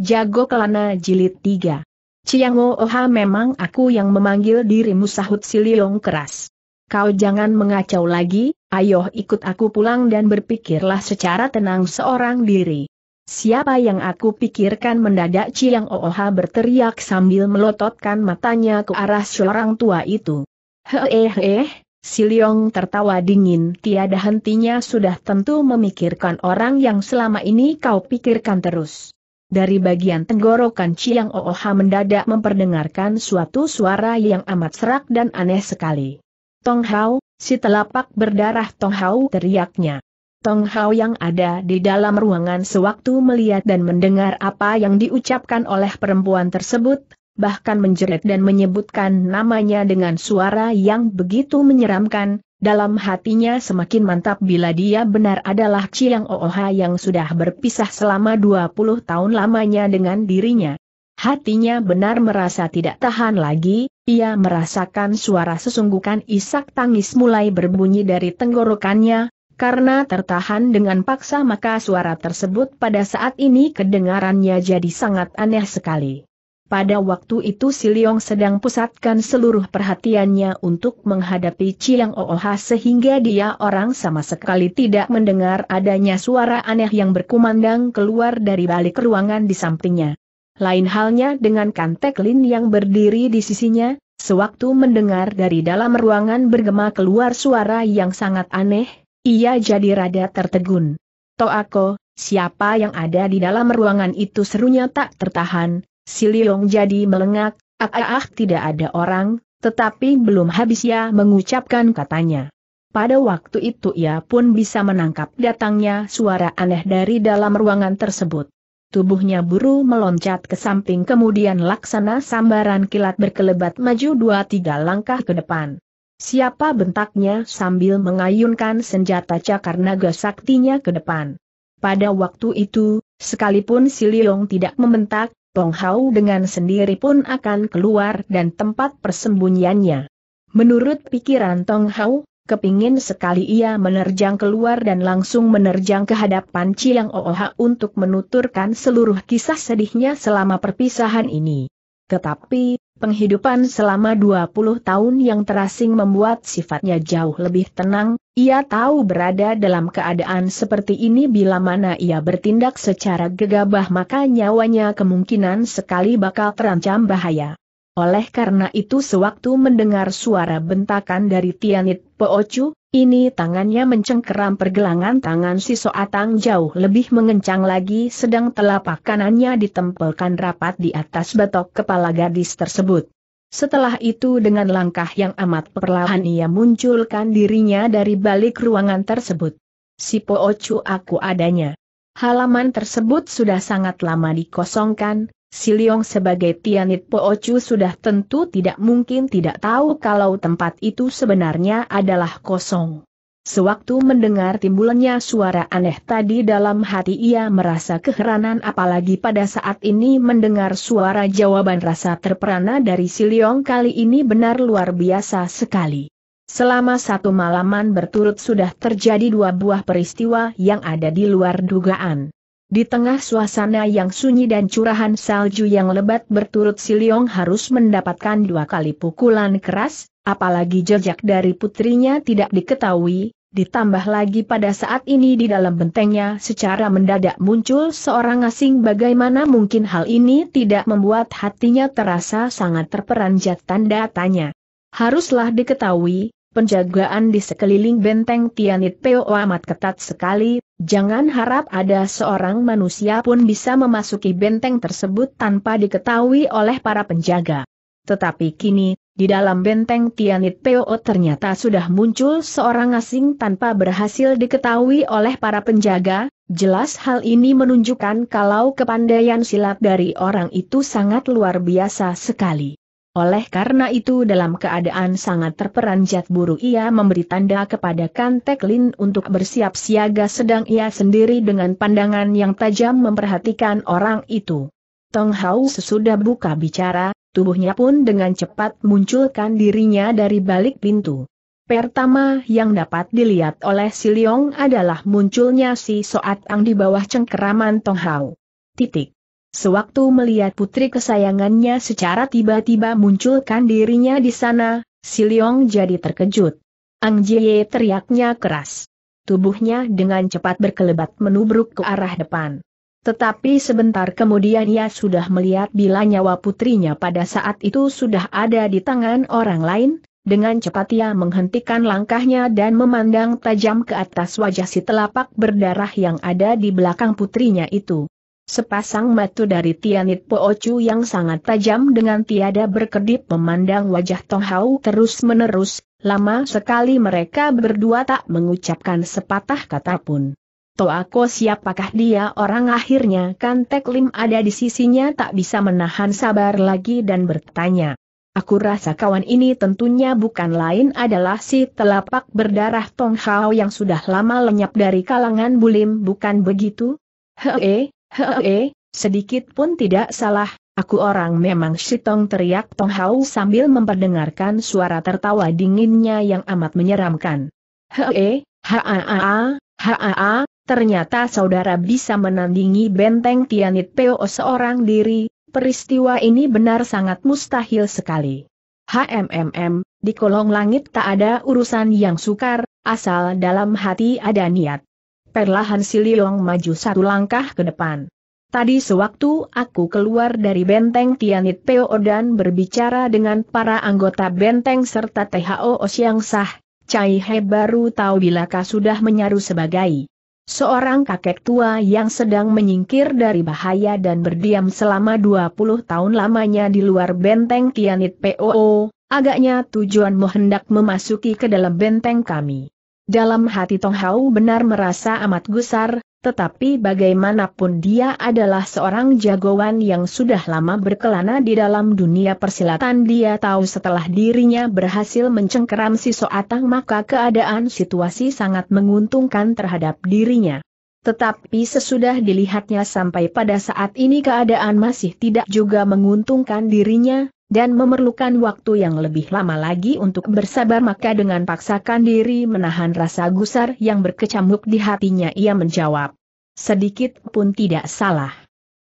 Jago Kelana Jilid 3. Ciango Oha memang aku yang memanggil dirimu sahut Siliong keras. Kau jangan mengacau lagi, ayo ikut aku pulang dan berpikirlah secara tenang seorang diri. Siapa yang aku pikirkan mendadak Ciang Oha berteriak sambil melototkan matanya ke arah seorang tua itu. Hehehe, si tertawa dingin tiada hentinya sudah tentu memikirkan orang yang selama ini kau pikirkan terus dari bagian tenggorokan Chiang Ooha mendadak memperdengarkan suatu suara yang amat serak dan aneh sekali. Tong Hao, si telapak berdarah Tong Hao teriaknya. Tong Hao yang ada di dalam ruangan sewaktu melihat dan mendengar apa yang diucapkan oleh perempuan tersebut, bahkan menjerit dan menyebutkan namanya dengan suara yang begitu menyeramkan, dalam hatinya semakin mantap bila dia benar adalah Chiang Ooha yang sudah berpisah selama 20 tahun lamanya dengan dirinya. Hatinya benar merasa tidak tahan lagi, ia merasakan suara sesungguhkan isak tangis mulai berbunyi dari tenggorokannya, karena tertahan dengan paksa maka suara tersebut pada saat ini kedengarannya jadi sangat aneh sekali. Pada waktu itu Si Leong sedang pusatkan seluruh perhatiannya untuk menghadapi Chiang Ooha sehingga dia orang sama sekali tidak mendengar adanya suara aneh yang berkumandang keluar dari balik ruangan di sampingnya. Lain halnya dengan Kantek Lin yang berdiri di sisinya, sewaktu mendengar dari dalam ruangan bergema keluar suara yang sangat aneh, ia jadi rada tertegun. Toako, siapa yang ada di dalam ruangan itu serunya tak tertahan, Si Liong jadi melengak, ah, ah, ah tidak ada orang, tetapi belum habis ya mengucapkan katanya. Pada waktu itu ia pun bisa menangkap datangnya suara aneh dari dalam ruangan tersebut. Tubuhnya buru meloncat ke samping kemudian laksana sambaran kilat berkelebat maju dua tiga langkah ke depan. Siapa bentaknya sambil mengayunkan senjata cakar naga saktinya ke depan. Pada waktu itu, sekalipun si Liong tidak membentak, Tong Hau dengan sendiri pun akan keluar dan tempat persembunyiannya. Menurut pikiran Tong Hau, kepingin sekali ia menerjang keluar dan langsung menerjang ke hadapan Chiang Ooha untuk menuturkan seluruh kisah sedihnya selama perpisahan ini. Tetapi, Penghidupan selama 20 tahun yang terasing membuat sifatnya jauh lebih tenang, ia tahu berada dalam keadaan seperti ini bila mana ia bertindak secara gegabah maka nyawanya kemungkinan sekali bakal terancam bahaya. Oleh karena itu sewaktu mendengar suara bentakan dari Tianit Poocu, ini tangannya mencengkeram pergelangan tangan si Soatang jauh lebih mengencang lagi sedang telapak kanannya ditempelkan rapat di atas batok kepala gadis tersebut. Setelah itu dengan langkah yang amat perlahan ia munculkan dirinya dari balik ruangan tersebut. Si Poocu aku adanya. Halaman tersebut sudah sangat lama dikosongkan, Si Leong sebagai Tianit Po sudah tentu tidak mungkin tidak tahu kalau tempat itu sebenarnya adalah kosong. Sewaktu mendengar timbulnya suara aneh tadi dalam hati ia merasa keheranan apalagi pada saat ini mendengar suara jawaban rasa terperana dari si Leong kali ini benar luar biasa sekali. Selama satu malaman berturut sudah terjadi dua buah peristiwa yang ada di luar dugaan. Di tengah suasana yang sunyi dan curahan salju yang lebat berturut si harus mendapatkan dua kali pukulan keras, apalagi jejak dari putrinya tidak diketahui, ditambah lagi pada saat ini di dalam bentengnya secara mendadak muncul seorang asing bagaimana mungkin hal ini tidak membuat hatinya terasa sangat terperanjat tanda tanya. Haruslah diketahui, Penjagaan di sekeliling benteng Tianit Peo amat ketat sekali, Jangan harap ada seorang manusia pun bisa memasuki benteng tersebut tanpa diketahui oleh para penjaga. Tetapi kini, di dalam benteng Tianit Peo ternyata sudah muncul seorang asing tanpa berhasil diketahui oleh para penjaga, jelas hal ini menunjukkan kalau kepandaian silat dari orang itu sangat luar biasa sekali. Oleh karena itu dalam keadaan sangat terperanjat buru ia memberi tanda kepada Kantek Lin untuk bersiap siaga sedang ia sendiri dengan pandangan yang tajam memperhatikan orang itu. Tong Hao sesudah buka bicara, tubuhnya pun dengan cepat munculkan dirinya dari balik pintu. Pertama yang dapat dilihat oleh Si Leong adalah munculnya si Soat Ang di bawah cengkeraman Tong Hao. Titik. Sewaktu melihat putri kesayangannya secara tiba-tiba munculkan dirinya di sana, si Leong jadi terkejut. Ang Jie teriaknya keras. Tubuhnya dengan cepat berkelebat menubruk ke arah depan. Tetapi sebentar kemudian ia sudah melihat bila nyawa putrinya pada saat itu sudah ada di tangan orang lain, dengan cepat ia menghentikan langkahnya dan memandang tajam ke atas wajah si telapak berdarah yang ada di belakang putrinya itu. Sepasang mata dari Tianit Poocu yang sangat tajam dengan tiada berkedip memandang wajah Tong Hau terus-menerus, lama sekali mereka berdua tak mengucapkan sepatah kata pun. Toako siapakah dia orang akhirnya kan Tek Lim ada di sisinya tak bisa menahan sabar lagi dan bertanya. Aku rasa kawan ini tentunya bukan lain adalah si telapak berdarah Tong Hao yang sudah lama lenyap dari kalangan bulim bukan begitu? Hee, Hee, sedikit pun tidak salah, aku orang memang sitong teriak Tong Hao sambil memperdengarkan suara tertawa dinginnya yang amat menyeramkan. Hee, haa, haa, ternyata saudara bisa menandingi benteng Tianit Peo seorang diri, peristiwa ini benar sangat mustahil sekali. HMMM, di kolong langit tak ada urusan yang sukar, asal dalam hati ada niat. Perlahan si Liong maju satu langkah ke depan. Tadi sewaktu aku keluar dari benteng Tianit Peo dan berbicara dengan para anggota benteng serta THO Osiang sah, Cai He baru tahu bila kau sudah menyaru sebagai seorang kakek tua yang sedang menyingkir dari bahaya dan berdiam selama 20 tahun lamanya di luar benteng Tianit Peo, agaknya tujuanmu hendak memasuki ke dalam benteng kami. Dalam hati Tong Hau benar merasa amat gusar, tetapi bagaimanapun dia adalah seorang jagoan yang sudah lama berkelana di dalam dunia persilatan dia tahu setelah dirinya berhasil mencengkeram si Soatang maka keadaan situasi sangat menguntungkan terhadap dirinya. Tetapi sesudah dilihatnya sampai pada saat ini keadaan masih tidak juga menguntungkan dirinya, dan memerlukan waktu yang lebih lama lagi untuk bersabar maka dengan paksakan diri menahan rasa gusar yang berkecamuk di hatinya ia menjawab. Sedikit pun tidak salah.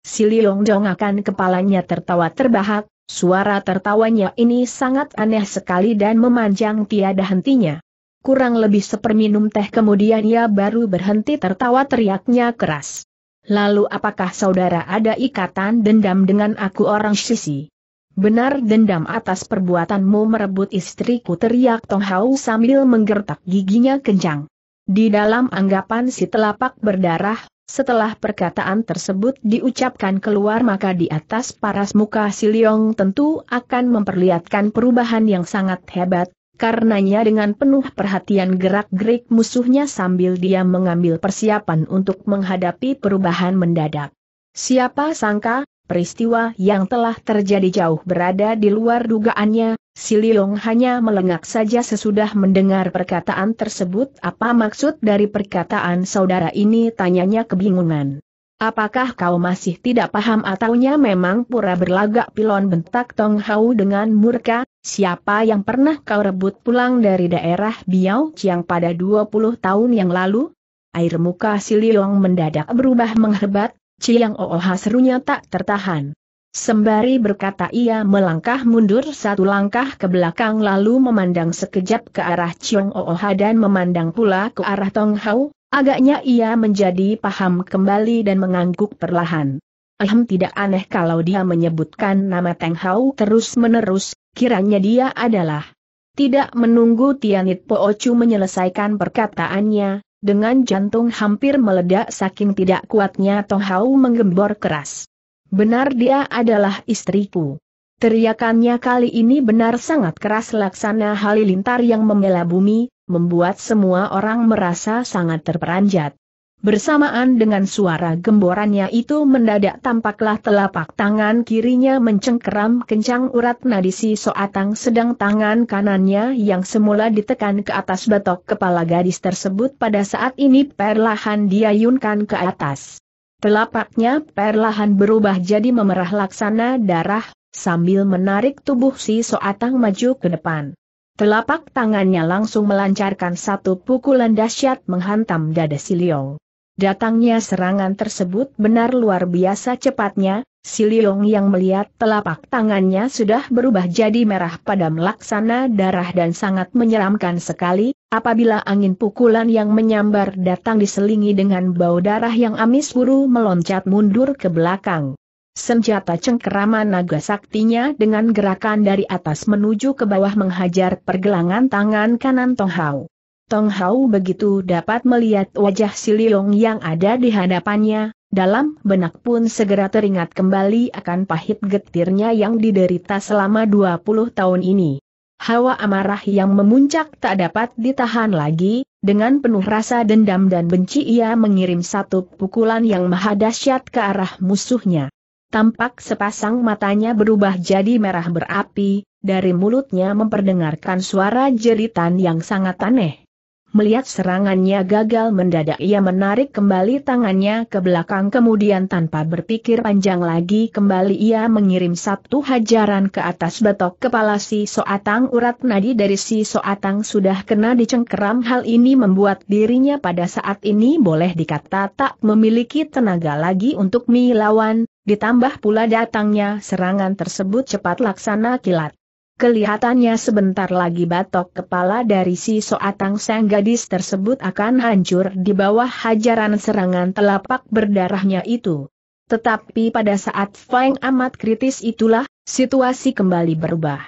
Si Liong Dong akan kepalanya tertawa terbahak, suara tertawanya ini sangat aneh sekali dan memanjang tiada hentinya. Kurang lebih seperminum teh kemudian ia baru berhenti tertawa teriaknya keras. Lalu apakah saudara ada ikatan dendam dengan aku orang sisi? benar dendam atas perbuatanmu merebut istriku teriak Tong Hau sambil menggertak giginya kencang. Di dalam anggapan si telapak berdarah, setelah perkataan tersebut diucapkan keluar maka di atas paras muka si Leong tentu akan memperlihatkan perubahan yang sangat hebat, karenanya dengan penuh perhatian gerak-gerik musuhnya sambil dia mengambil persiapan untuk menghadapi perubahan mendadak. Siapa sangka, peristiwa yang telah terjadi jauh berada di luar dugaannya, si Lilong hanya melengak saja sesudah mendengar perkataan tersebut apa maksud dari perkataan saudara ini tanyanya kebingungan. Apakah kau masih tidak paham ataunya memang pura berlagak pilon bentak Tong Hau dengan murka, siapa yang pernah kau rebut pulang dari daerah Biao Chiang pada 20 tahun yang lalu? Air muka si Liong mendadak berubah menghebat, Ciang Ooha serunya tak tertahan. Sembari berkata ia melangkah mundur satu langkah ke belakang lalu memandang sekejap ke arah Ciong Ooha dan memandang pula ke arah Tong Hao, agaknya ia menjadi paham kembali dan mengangguk perlahan. Ahem tidak aneh kalau dia menyebutkan nama Tong Hao terus-menerus, kiranya dia adalah. Tidak menunggu Tianit Poocu menyelesaikan perkataannya, dengan jantung hampir meledak saking tidak kuatnya Tong Hao menggembor keras. Benar dia adalah istriku. Teriakannya kali ini benar sangat keras laksana halilintar yang membela bumi, membuat semua orang merasa sangat terperanjat. Bersamaan dengan suara gemborannya itu mendadak tampaklah telapak tangan kirinya mencengkeram kencang urat nadi si soatang sedang tangan kanannya yang semula ditekan ke atas batok kepala gadis tersebut pada saat ini perlahan diayunkan ke atas. Telapaknya perlahan berubah jadi memerah laksana darah, sambil menarik tubuh si soatang maju ke depan. Telapak tangannya langsung melancarkan satu pukulan dahsyat menghantam dada si Liong. Datangnya serangan tersebut benar luar biasa cepatnya, Si Liong yang melihat telapak tangannya sudah berubah jadi merah pada melaksana darah dan sangat menyeramkan sekali, apabila angin pukulan yang menyambar datang diselingi dengan bau darah yang amis buru meloncat mundur ke belakang. Senjata cengkeraman naga saktinya dengan gerakan dari atas menuju ke bawah menghajar pergelangan tangan kanan Tong Hao. Tong Hao begitu dapat melihat wajah si Liong yang ada di hadapannya, dalam benak pun segera teringat kembali akan pahit getirnya yang diderita selama 20 tahun ini. Hawa amarah yang memuncak tak dapat ditahan lagi, dengan penuh rasa dendam dan benci ia mengirim satu pukulan yang maha dahsyat ke arah musuhnya. Tampak sepasang matanya berubah jadi merah berapi, dari mulutnya memperdengarkan suara jeritan yang sangat aneh. Melihat serangannya gagal mendadak ia menarik kembali tangannya ke belakang kemudian tanpa berpikir panjang lagi kembali ia mengirim satu hajaran ke atas betok kepala si Soatang urat nadi dari si Soatang sudah kena dicengkeram hal ini membuat dirinya pada saat ini boleh dikata tak memiliki tenaga lagi untuk melawan, ditambah pula datangnya serangan tersebut cepat laksana kilat. Kelihatannya sebentar lagi batok kepala dari si soatang sang gadis tersebut akan hancur di bawah hajaran serangan telapak berdarahnya itu. Tetapi pada saat Feng amat kritis itulah, situasi kembali berubah.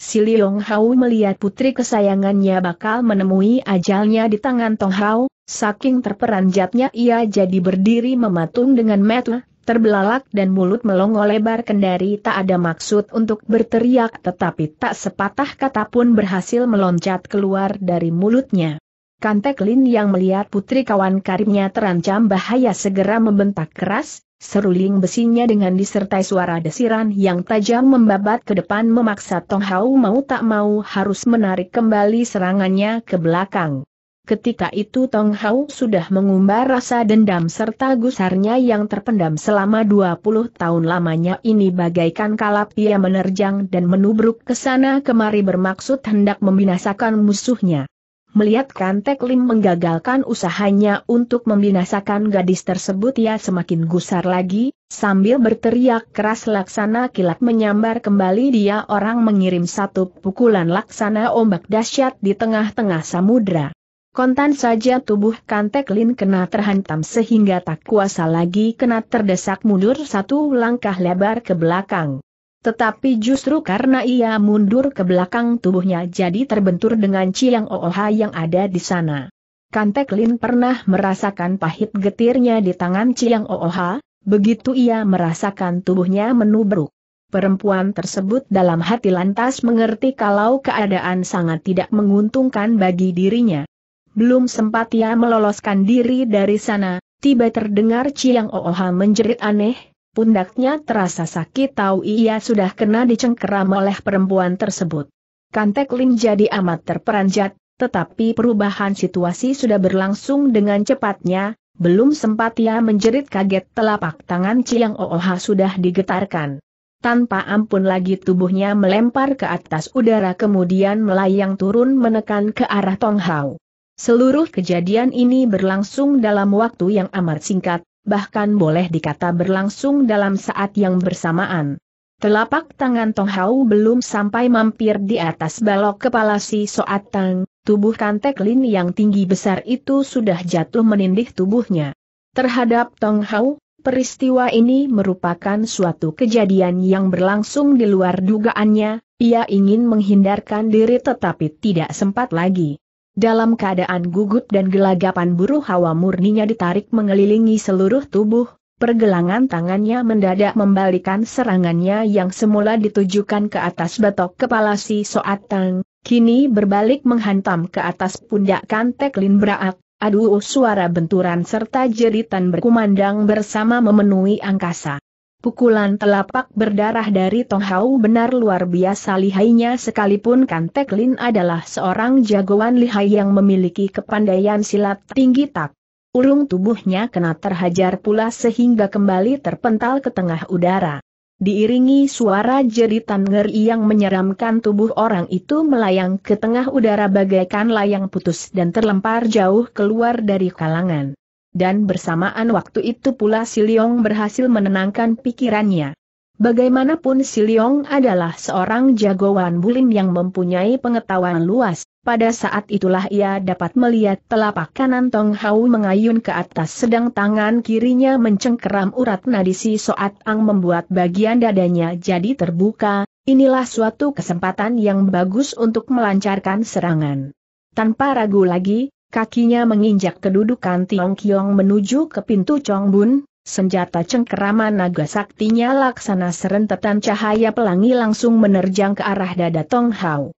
Si Liong Hao melihat putri kesayangannya bakal menemui ajalnya di tangan Tong Hao, saking terperanjatnya ia jadi berdiri mematung dengan metu terbelalak dan mulut melongo lebar kendari tak ada maksud untuk berteriak tetapi tak sepatah kata pun berhasil meloncat keluar dari mulutnya. Kantek Lin yang melihat putri kawan karibnya terancam bahaya segera membentak keras, seruling besinya dengan disertai suara desiran yang tajam membabat ke depan memaksa Tong Hao mau tak mau harus menarik kembali serangannya ke belakang ketika itu Tong Hao sudah mengumbar rasa dendam serta gusarnya yang terpendam selama 20 tahun lamanya ini bagaikan kalap ia menerjang dan menubruk ke sana kemari bermaksud hendak membinasakan musuhnya. Melihat Kantek Lim menggagalkan usahanya untuk membinasakan gadis tersebut ia semakin gusar lagi, sambil berteriak keras laksana kilat menyambar kembali dia orang mengirim satu pukulan laksana ombak dahsyat di tengah-tengah samudra. Kontan saja tubuh Kantek Lin kena terhantam sehingga tak kuasa lagi kena terdesak mundur satu langkah lebar ke belakang. Tetapi justru karena ia mundur ke belakang tubuhnya jadi terbentur dengan Ciang Ooha yang ada di sana. Kantek Lin pernah merasakan pahit getirnya di tangan Ciang Ooha, begitu ia merasakan tubuhnya menubruk. Perempuan tersebut dalam hati lantas mengerti kalau keadaan sangat tidak menguntungkan bagi dirinya. Belum sempat ia meloloskan diri dari sana, tiba terdengar Ciang Ooha menjerit aneh, pundaknya terasa sakit tahu ia sudah kena dicengkeram oleh perempuan tersebut. Kantek Ling jadi amat terperanjat, tetapi perubahan situasi sudah berlangsung dengan cepatnya, belum sempat ia menjerit kaget telapak tangan Ciang Ooha sudah digetarkan. Tanpa ampun lagi tubuhnya melempar ke atas udara kemudian melayang turun menekan ke arah Tong Hao. Seluruh kejadian ini berlangsung dalam waktu yang amat singkat, bahkan boleh dikata berlangsung dalam saat yang bersamaan. Telapak tangan Tong Hao belum sampai mampir di atas balok kepala si Soat Tang, tubuh Kantek Lin yang tinggi besar itu sudah jatuh menindih tubuhnya. Terhadap Tong Hao, peristiwa ini merupakan suatu kejadian yang berlangsung di luar dugaannya, ia ingin menghindarkan diri tetapi tidak sempat lagi. Dalam keadaan gugup dan gelagapan buruh hawa murninya ditarik mengelilingi seluruh tubuh, pergelangan tangannya mendadak membalikan serangannya yang semula ditujukan ke atas batok kepala si Soatang, kini berbalik menghantam ke atas pundak kantek Lin Braak, aduh suara benturan serta jeritan berkumandang bersama memenuhi angkasa. Pukulan telapak berdarah dari Tong Hao benar luar biasa lihainya sekalipun Kan Tek Lin adalah seorang jagoan lihai yang memiliki kepandaian silat tinggi tak. Ulung tubuhnya kena terhajar pula sehingga kembali terpental ke tengah udara. Diiringi suara jeritan ngeri yang menyeramkan tubuh orang itu melayang ke tengah udara bagaikan layang putus dan terlempar jauh keluar dari kalangan dan bersamaan waktu itu pula Si Leong berhasil menenangkan pikirannya. Bagaimanapun Si Leong adalah seorang jagoan bulim yang mempunyai pengetahuan luas, pada saat itulah ia dapat melihat telapak kanan Tong Hau mengayun ke atas sedang tangan kirinya mencengkeram urat nadi Si Soat Ang membuat bagian dadanya jadi terbuka, inilah suatu kesempatan yang bagus untuk melancarkan serangan. Tanpa ragu lagi, kakinya menginjak kedudukan Tiong Kiong menuju ke pintu Chong Bun, senjata cengkerama naga saktinya laksana serentetan cahaya pelangi langsung menerjang ke arah dada Tong Hao.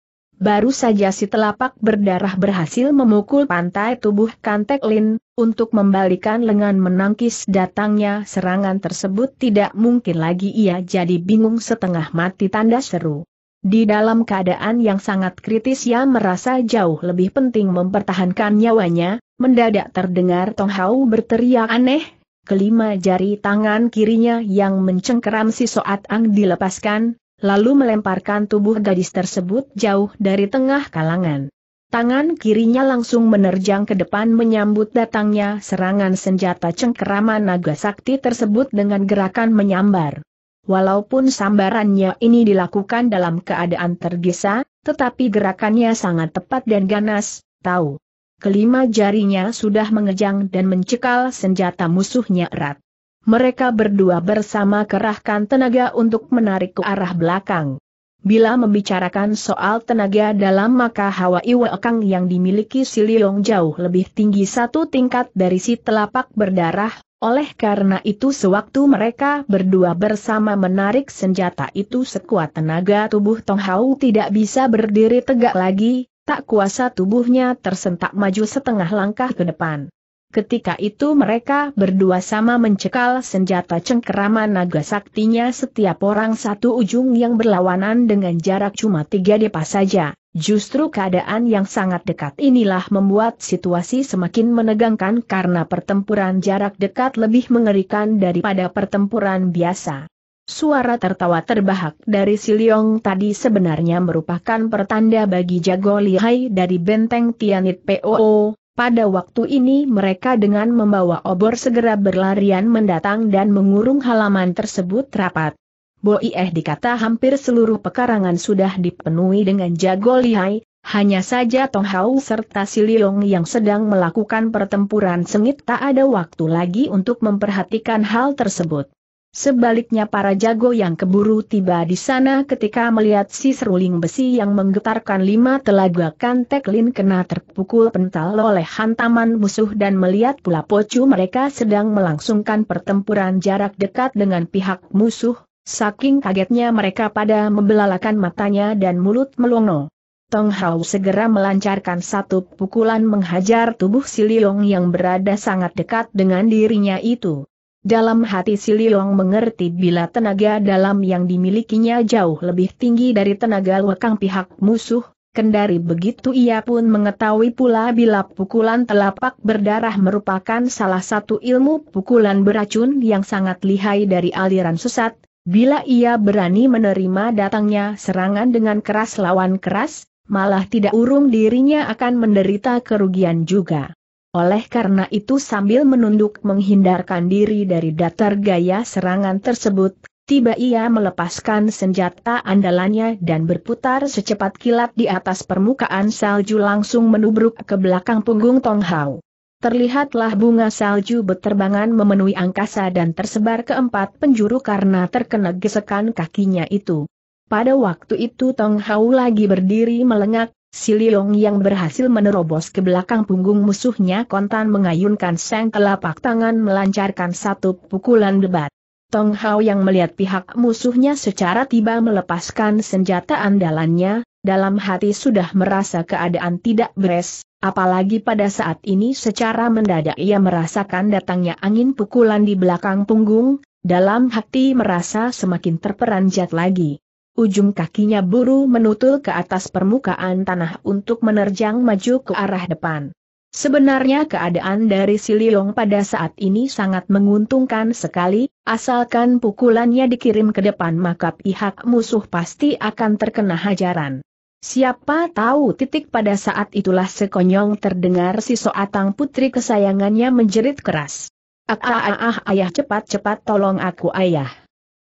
Baru saja si telapak berdarah berhasil memukul pantai tubuh Kantek Lin, untuk membalikan lengan menangkis datangnya serangan tersebut tidak mungkin lagi ia jadi bingung setengah mati tanda seru. Di dalam keadaan yang sangat kritis ia merasa jauh lebih penting mempertahankan nyawanya, mendadak terdengar Tong Hao berteriak aneh, kelima jari tangan kirinya yang mencengkeram si Soat Ang dilepaskan, lalu melemparkan tubuh gadis tersebut jauh dari tengah kalangan. Tangan kirinya langsung menerjang ke depan menyambut datangnya serangan senjata cengkeraman naga sakti tersebut dengan gerakan menyambar. Walaupun sambarannya ini dilakukan dalam keadaan tergesa, tetapi gerakannya sangat tepat dan ganas, tahu. Kelima jarinya sudah mengejang dan mencekal senjata musuhnya erat. Mereka berdua bersama kerahkan tenaga untuk menarik ke arah belakang. Bila membicarakan soal tenaga dalam maka Hawa Iwekang yang dimiliki si Liong jauh lebih tinggi satu tingkat dari si telapak berdarah, oleh karena itu sewaktu mereka berdua bersama menarik senjata itu sekuat tenaga tubuh Tong Hau tidak bisa berdiri tegak lagi, tak kuasa tubuhnya tersentak maju setengah langkah ke depan. Ketika itu mereka berdua sama mencekal senjata cengkerama naga saktinya setiap orang satu ujung yang berlawanan dengan jarak cuma tiga depa saja. Justru keadaan yang sangat dekat inilah membuat situasi semakin menegangkan karena pertempuran jarak dekat lebih mengerikan daripada pertempuran biasa. Suara tertawa terbahak dari Leong tadi sebenarnya merupakan pertanda bagi jago lihai dari benteng Tianit POO, pada waktu ini mereka dengan membawa obor segera berlarian mendatang dan mengurung halaman tersebut rapat. Boieh dikata hampir seluruh pekarangan sudah dipenuhi dengan jago lihai, hanya saja Tong Hao serta Siliong yang sedang melakukan pertempuran sengit tak ada waktu lagi untuk memperhatikan hal tersebut. Sebaliknya para jago yang keburu tiba di sana ketika melihat si seruling besi yang menggetarkan lima telaga kanteklin kena terpukul pental oleh hantaman musuh dan melihat pula pocu mereka sedang melangsungkan pertempuran jarak dekat dengan pihak musuh, saking kagetnya mereka pada membelalakan matanya dan mulut melongo. Tong Hao segera melancarkan satu pukulan menghajar tubuh si Liong yang berada sangat dekat dengan dirinya itu. Dalam hati si Liong mengerti bila tenaga dalam yang dimilikinya jauh lebih tinggi dari tenaga lekang pihak musuh, kendari begitu ia pun mengetahui pula bila pukulan telapak berdarah merupakan salah satu ilmu pukulan beracun yang sangat lihai dari aliran sesat, bila ia berani menerima datangnya serangan dengan keras lawan keras, malah tidak urung dirinya akan menderita kerugian juga. Oleh karena itu sambil menunduk menghindarkan diri dari datar gaya serangan tersebut, tiba ia melepaskan senjata andalannya dan berputar secepat kilat di atas permukaan salju langsung menubruk ke belakang punggung Tong Hao. Terlihatlah bunga salju berterbangan memenuhi angkasa dan tersebar ke empat penjuru karena terkena gesekan kakinya itu. Pada waktu itu Tong Hao lagi berdiri melengak, Si Liong yang berhasil menerobos ke belakang punggung musuhnya kontan mengayunkan sang telapak tangan melancarkan satu pukulan debat. Tong Hao yang melihat pihak musuhnya secara tiba melepaskan senjata andalannya, dalam hati sudah merasa keadaan tidak beres, apalagi pada saat ini secara mendadak ia merasakan datangnya angin pukulan di belakang punggung, dalam hati merasa semakin terperanjat lagi. Ujung kakinya buru menutul ke atas permukaan tanah untuk menerjang maju ke arah depan. Sebenarnya keadaan dari Liong pada saat ini sangat menguntungkan sekali, asalkan pukulannya dikirim ke depan maka pihak musuh pasti akan terkena hajaran. Siapa tahu titik pada saat itulah sekonyong terdengar si soatang putri kesayangannya menjerit keras. ah ah, ah ayah cepat-cepat tolong aku ayah.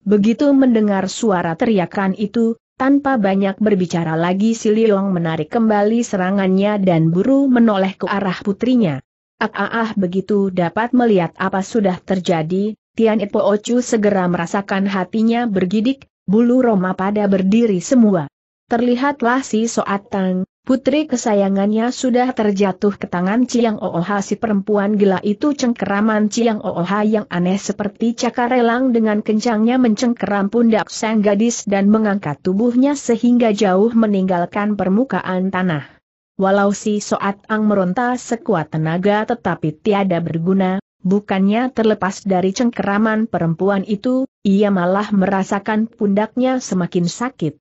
Begitu mendengar suara teriakan itu, tanpa banyak berbicara lagi si Liong menarik kembali serangannya dan buru menoleh ke arah putrinya. Ah, ah, ah begitu dapat melihat apa sudah terjadi, Tian Ipo Ocu segera merasakan hatinya bergidik, bulu Roma pada berdiri semua. Terlihatlah si Soat Tang, Putri kesayangannya sudah terjatuh ke tangan Ciang Ooha si perempuan gila itu cengkeraman Ciang Ooha yang aneh seperti cakarelang dengan kencangnya mencengkeram pundak sang gadis dan mengangkat tubuhnya sehingga jauh meninggalkan permukaan tanah. Walau si Soat Ang meronta sekuat tenaga tetapi tiada berguna, bukannya terlepas dari cengkeraman perempuan itu, ia malah merasakan pundaknya semakin sakit.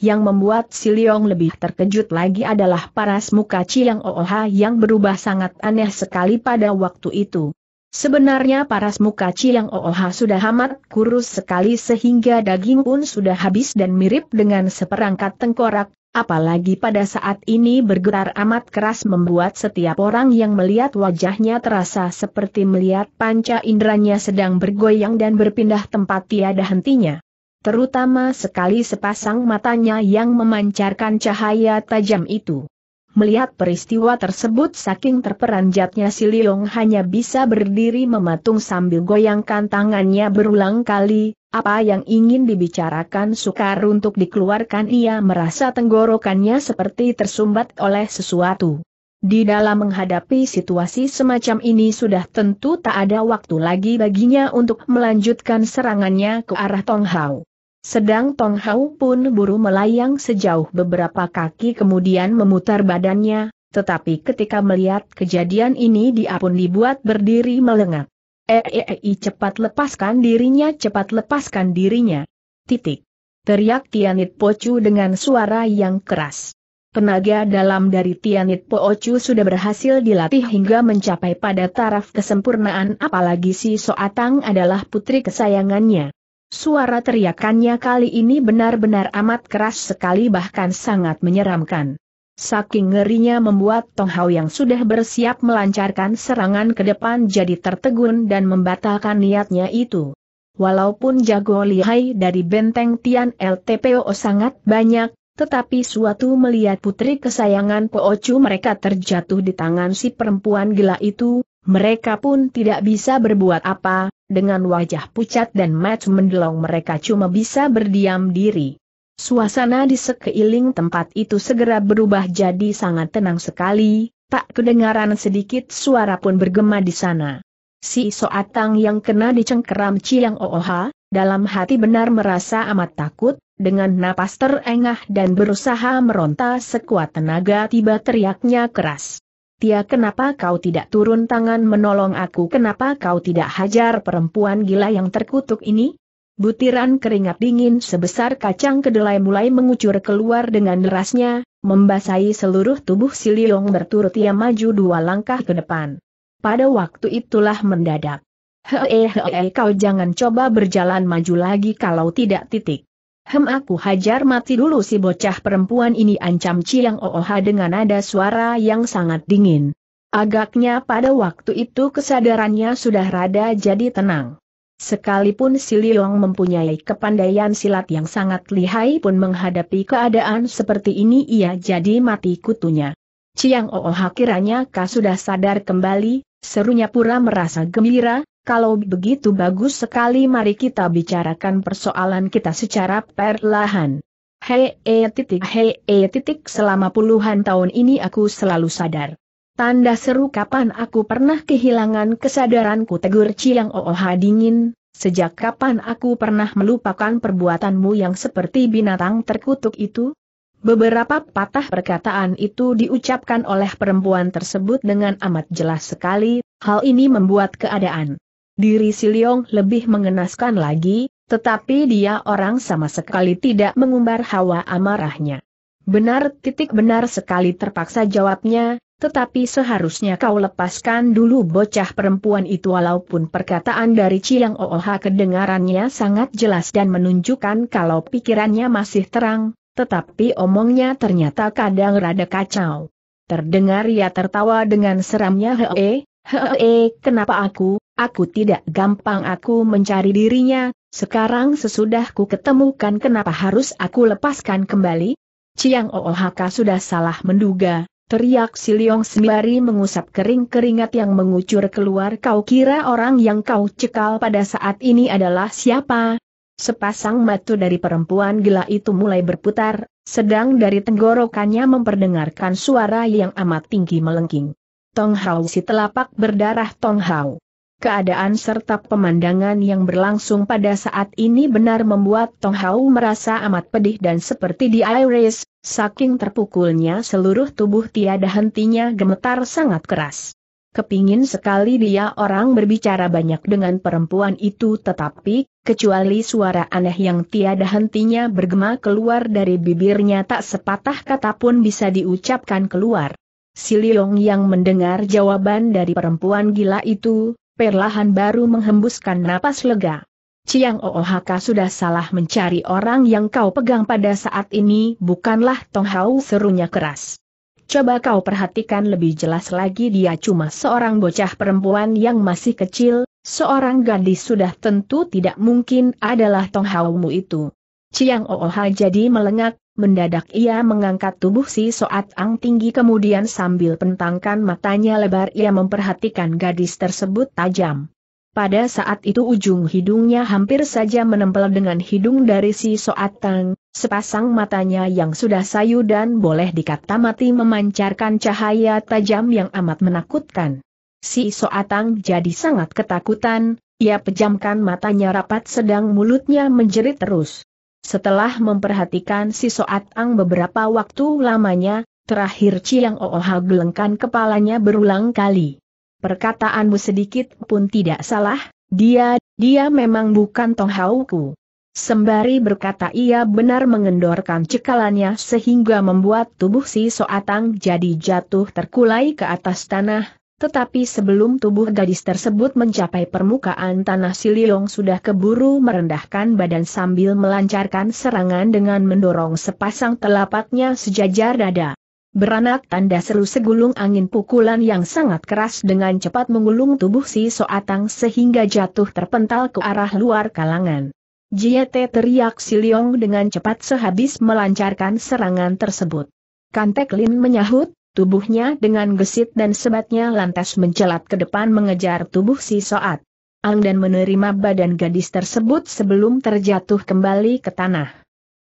Yang membuat si Leong lebih terkejut lagi adalah paras muka Chiang Ooha yang berubah sangat aneh sekali pada waktu itu. Sebenarnya paras muka Chiang Ooha sudah amat kurus sekali sehingga daging pun sudah habis dan mirip dengan seperangkat tengkorak, apalagi pada saat ini bergerak amat keras membuat setiap orang yang melihat wajahnya terasa seperti melihat panca indranya sedang bergoyang dan berpindah tempat tiada hentinya terutama sekali sepasang matanya yang memancarkan cahaya tajam itu. Melihat peristiwa tersebut saking terperanjatnya si Liong hanya bisa berdiri mematung sambil goyangkan tangannya berulang kali, apa yang ingin dibicarakan sukar untuk dikeluarkan ia merasa tenggorokannya seperti tersumbat oleh sesuatu. Di dalam menghadapi situasi semacam ini sudah tentu tak ada waktu lagi baginya untuk melanjutkan serangannya ke arah Tong Hao. Sedang Tong Hau pun buru melayang sejauh beberapa kaki kemudian memutar badannya, tetapi ketika melihat kejadian ini dia pun dibuat berdiri melengak. Eei eh, eh, eh, cepat lepaskan dirinya cepat lepaskan dirinya. Titik. Teriak Tianit Pocu dengan suara yang keras. Tenaga dalam dari Tianit Pocu sudah berhasil dilatih hingga mencapai pada taraf kesempurnaan apalagi si Soatang adalah putri kesayangannya. Suara teriakannya kali ini benar-benar amat keras sekali bahkan sangat menyeramkan. Saking ngerinya membuat Tong Hao yang sudah bersiap melancarkan serangan ke depan jadi tertegun dan membatalkan niatnya itu. Walaupun jago lihai dari benteng Tian LTPO sangat banyak, tetapi suatu melihat putri kesayangan Chu mereka terjatuh di tangan si perempuan gila itu, mereka pun tidak bisa berbuat apa, dengan wajah pucat dan match mendelong mereka cuma bisa berdiam diri. Suasana di sekeliling tempat itu segera berubah jadi sangat tenang sekali, tak kedengaran sedikit suara pun bergema di sana. Si Soatang yang kena dicengkeram Ciang Ooha, dalam hati benar merasa amat takut, dengan napas terengah dan berusaha meronta sekuat tenaga tiba teriaknya keras. Tia kenapa kau tidak turun tangan menolong aku kenapa kau tidak hajar perempuan gila yang terkutuk ini? Butiran keringat dingin sebesar kacang kedelai mulai mengucur keluar dengan derasnya, membasahi seluruh tubuh si Liong berturut ia maju dua langkah ke depan. Pada waktu itulah mendadak. hehehe, kau jangan coba berjalan maju lagi kalau tidak titik. Hem aku hajar mati dulu si bocah perempuan ini ancam Ciang Ooha dengan nada suara yang sangat dingin. Agaknya pada waktu itu kesadarannya sudah rada jadi tenang. Sekalipun si Liong mempunyai kepandaian silat yang sangat lihai pun menghadapi keadaan seperti ini ia jadi mati kutunya. Ciang Ooha kiranya kau sudah sadar kembali, serunya pura merasa gembira, kalau begitu bagus sekali mari kita bicarakan persoalan kita secara perlahan. Hei -e titik hei -e titik selama puluhan tahun ini aku selalu sadar. Tanda seru kapan aku pernah kehilangan kesadaranku tegur Ciang Ooha dingin, sejak kapan aku pernah melupakan perbuatanmu yang seperti binatang terkutuk itu? Beberapa patah perkataan itu diucapkan oleh perempuan tersebut dengan amat jelas sekali, hal ini membuat keadaan Diri si Leong lebih mengenaskan lagi, tetapi dia orang sama sekali tidak mengumbar hawa amarahnya. Benar titik benar sekali terpaksa jawabnya, tetapi seharusnya kau lepaskan dulu bocah perempuan itu walaupun perkataan dari Chiang Ooha kedengarannya sangat jelas dan menunjukkan kalau pikirannya masih terang, tetapi omongnya ternyata kadang rada kacau. Terdengar ia tertawa dengan seramnya hee, hee kenapa aku, Aku tidak gampang aku mencari dirinya, sekarang sesudah ku ketemukan kenapa harus aku lepaskan kembali? Ciang Oohaka sudah salah menduga, teriak si Leong sembari mengusap kering-keringat yang mengucur keluar kau kira orang yang kau cekal pada saat ini adalah siapa? Sepasang mata dari perempuan gila itu mulai berputar, sedang dari tenggorokannya memperdengarkan suara yang amat tinggi melengking. Tong Hao si telapak berdarah Tong Hao. Keadaan serta pemandangan yang berlangsung pada saat ini benar membuat Tong Hao merasa amat pedih dan seperti di iris, saking terpukulnya seluruh tubuh tiada hentinya gemetar sangat keras. Kepingin sekali dia orang berbicara banyak dengan perempuan itu tetapi, kecuali suara aneh yang tiada hentinya bergema keluar dari bibirnya tak sepatah kata pun bisa diucapkan keluar. Si Leong yang mendengar jawaban dari perempuan gila itu, perlahan baru menghembuskan napas lega. Ciang Oohaka sudah salah mencari orang yang kau pegang pada saat ini bukanlah Tong Hao serunya keras. Coba kau perhatikan lebih jelas lagi dia cuma seorang bocah perempuan yang masih kecil, seorang gadis sudah tentu tidak mungkin adalah Tong Hao mu itu. Ciang Ooha jadi melengak, Mendadak ia mengangkat tubuh si Soat Ang tinggi kemudian sambil pentangkan matanya lebar ia memperhatikan gadis tersebut tajam. Pada saat itu ujung hidungnya hampir saja menempel dengan hidung dari si Soat Tang, sepasang matanya yang sudah sayu dan boleh dikata mati memancarkan cahaya tajam yang amat menakutkan. Si Soat Tang jadi sangat ketakutan, ia pejamkan matanya rapat sedang mulutnya menjerit terus. Setelah memperhatikan si Soat Ang beberapa waktu lamanya, terakhir Chiang Ooha gelengkan kepalanya berulang kali. Perkataanmu sedikit pun tidak salah, dia, dia memang bukan Tong Hauku. Sembari berkata ia benar mengendorkan cekalannya sehingga membuat tubuh si Soatang jadi jatuh terkulai ke atas tanah, tetapi sebelum tubuh gadis tersebut mencapai permukaan tanah Siliong sudah keburu merendahkan badan sambil melancarkan serangan dengan mendorong sepasang telapaknya sejajar dada. Beranak tanda seru segulung angin pukulan yang sangat keras dengan cepat mengulung tubuh si Soatang sehingga jatuh terpental ke arah luar kalangan. Jiete teriak Siliong dengan cepat sehabis melancarkan serangan tersebut. Kantek Lin menyahut, Tubuhnya dengan gesit dan sebatnya lantas mencelat ke depan mengejar tubuh si Soat. Ang dan menerima badan gadis tersebut sebelum terjatuh kembali ke tanah.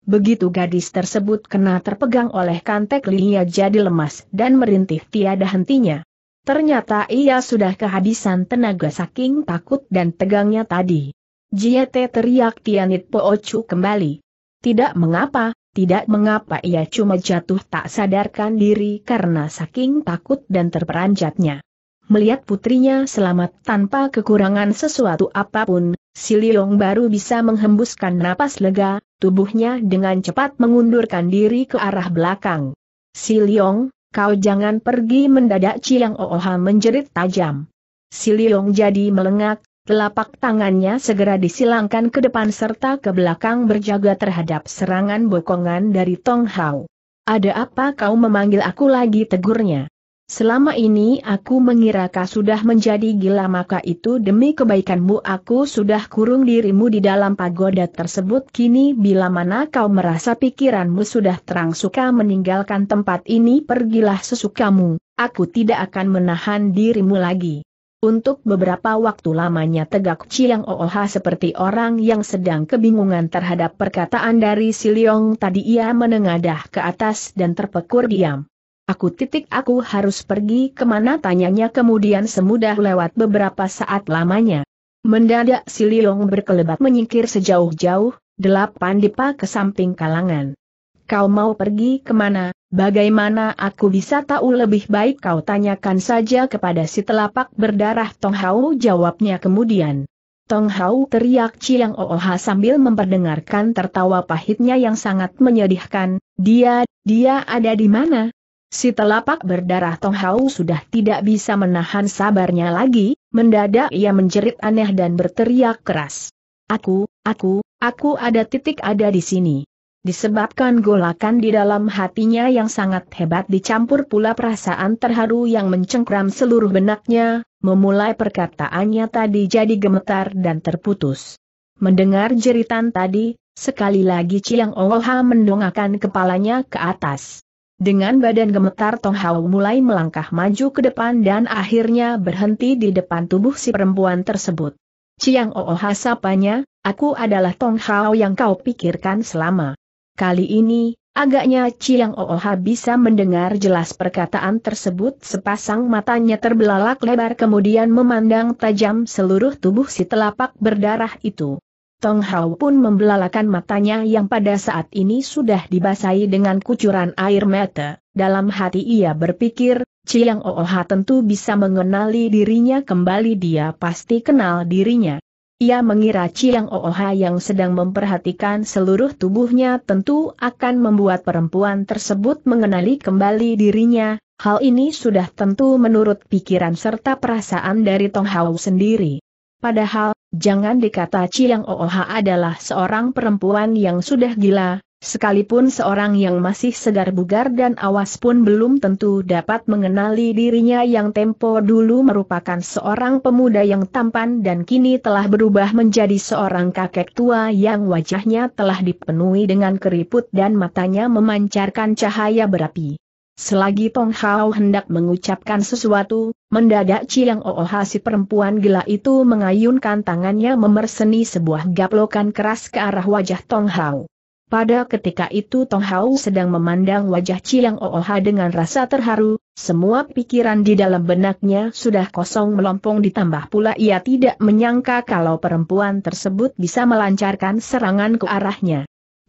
Begitu gadis tersebut kena terpegang oleh kantek Lilia jadi lemas dan merintih tiada hentinya. Ternyata ia sudah kehabisan tenaga saking takut dan tegangnya tadi. Jiete teriak Tianit Poocu kembali. Tidak mengapa, tidak mengapa ia cuma jatuh tak sadarkan diri karena saking takut dan terperanjatnya. Melihat putrinya selamat tanpa kekurangan sesuatu apapun, si Liong baru bisa menghembuskan napas lega, tubuhnya dengan cepat mengundurkan diri ke arah belakang. Si Liong, kau jangan pergi mendadak Chiang Ooha menjerit tajam. Si Liong jadi melengak, Telapak tangannya segera disilangkan ke depan serta ke belakang berjaga terhadap serangan bokongan dari Tong Hao. Ada apa kau memanggil aku lagi tegurnya? Selama ini aku mengira kau sudah menjadi gila maka itu demi kebaikanmu aku sudah kurung dirimu di dalam pagoda tersebut kini bila mana kau merasa pikiranmu sudah terang suka meninggalkan tempat ini pergilah sesukamu, aku tidak akan menahan dirimu lagi. Untuk beberapa waktu lamanya tegak Chiang Ooha seperti orang yang sedang kebingungan terhadap perkataan dari si Leong tadi ia menengadah ke atas dan terpekur diam. Aku titik aku harus pergi kemana tanyanya kemudian semudah lewat beberapa saat lamanya. Mendadak si Leong berkelebat menyingkir sejauh-jauh, delapan dipa ke samping kalangan. Kau mau pergi kemana? Bagaimana aku bisa tahu lebih baik kau tanyakan saja kepada si telapak berdarah Tong Hao jawabnya kemudian. Tong Hao teriak Chiang Ooha sambil memperdengarkan tertawa pahitnya yang sangat menyedihkan, dia, dia ada di mana? Si telapak berdarah Tong Hao sudah tidak bisa menahan sabarnya lagi, mendadak ia menjerit aneh dan berteriak keras. Aku, aku, aku ada titik ada di sini. Disebabkan golakan di dalam hatinya yang sangat hebat dicampur pula perasaan terharu yang mencengkram seluruh benaknya, memulai perkataannya tadi jadi gemetar dan terputus. Mendengar jeritan tadi, sekali lagi Chiang Oha mendongakkan kepalanya ke atas. Dengan badan gemetar Tong Hao mulai melangkah maju ke depan dan akhirnya berhenti di depan tubuh si perempuan tersebut. Chiang Oha sapanya, aku adalah Tong Hao yang kau pikirkan selama Kali ini, agaknya Chiang Ooha bisa mendengar jelas perkataan tersebut sepasang matanya terbelalak lebar kemudian memandang tajam seluruh tubuh si telapak berdarah itu. Tong Hao pun membelalakan matanya yang pada saat ini sudah dibasahi dengan kucuran air mata. Dalam hati ia berpikir, Chiang Ooha tentu bisa mengenali dirinya kembali dia pasti kenal dirinya. Ia mengira Chiang Ooha yang sedang memperhatikan seluruh tubuhnya tentu akan membuat perempuan tersebut mengenali kembali dirinya, hal ini sudah tentu menurut pikiran serta perasaan dari Tong Hao sendiri. Padahal, jangan dikata Chiang Ooha adalah seorang perempuan yang sudah gila, Sekalipun seorang yang masih segar bugar dan awas pun belum tentu dapat mengenali dirinya yang tempo dulu merupakan seorang pemuda yang tampan dan kini telah berubah menjadi seorang kakek tua yang wajahnya telah dipenuhi dengan keriput dan matanya memancarkan cahaya berapi. Selagi Tong Hao hendak mengucapkan sesuatu, mendadak Chiang Ooha si perempuan gila itu mengayunkan tangannya memerseni sebuah gaplokan keras ke arah wajah Tong Hao. Pada ketika itu Tong Hao sedang memandang wajah Chiang Ooha dengan rasa terharu, semua pikiran di dalam benaknya sudah kosong melompong ditambah pula ia tidak menyangka kalau perempuan tersebut bisa melancarkan serangan ke arahnya.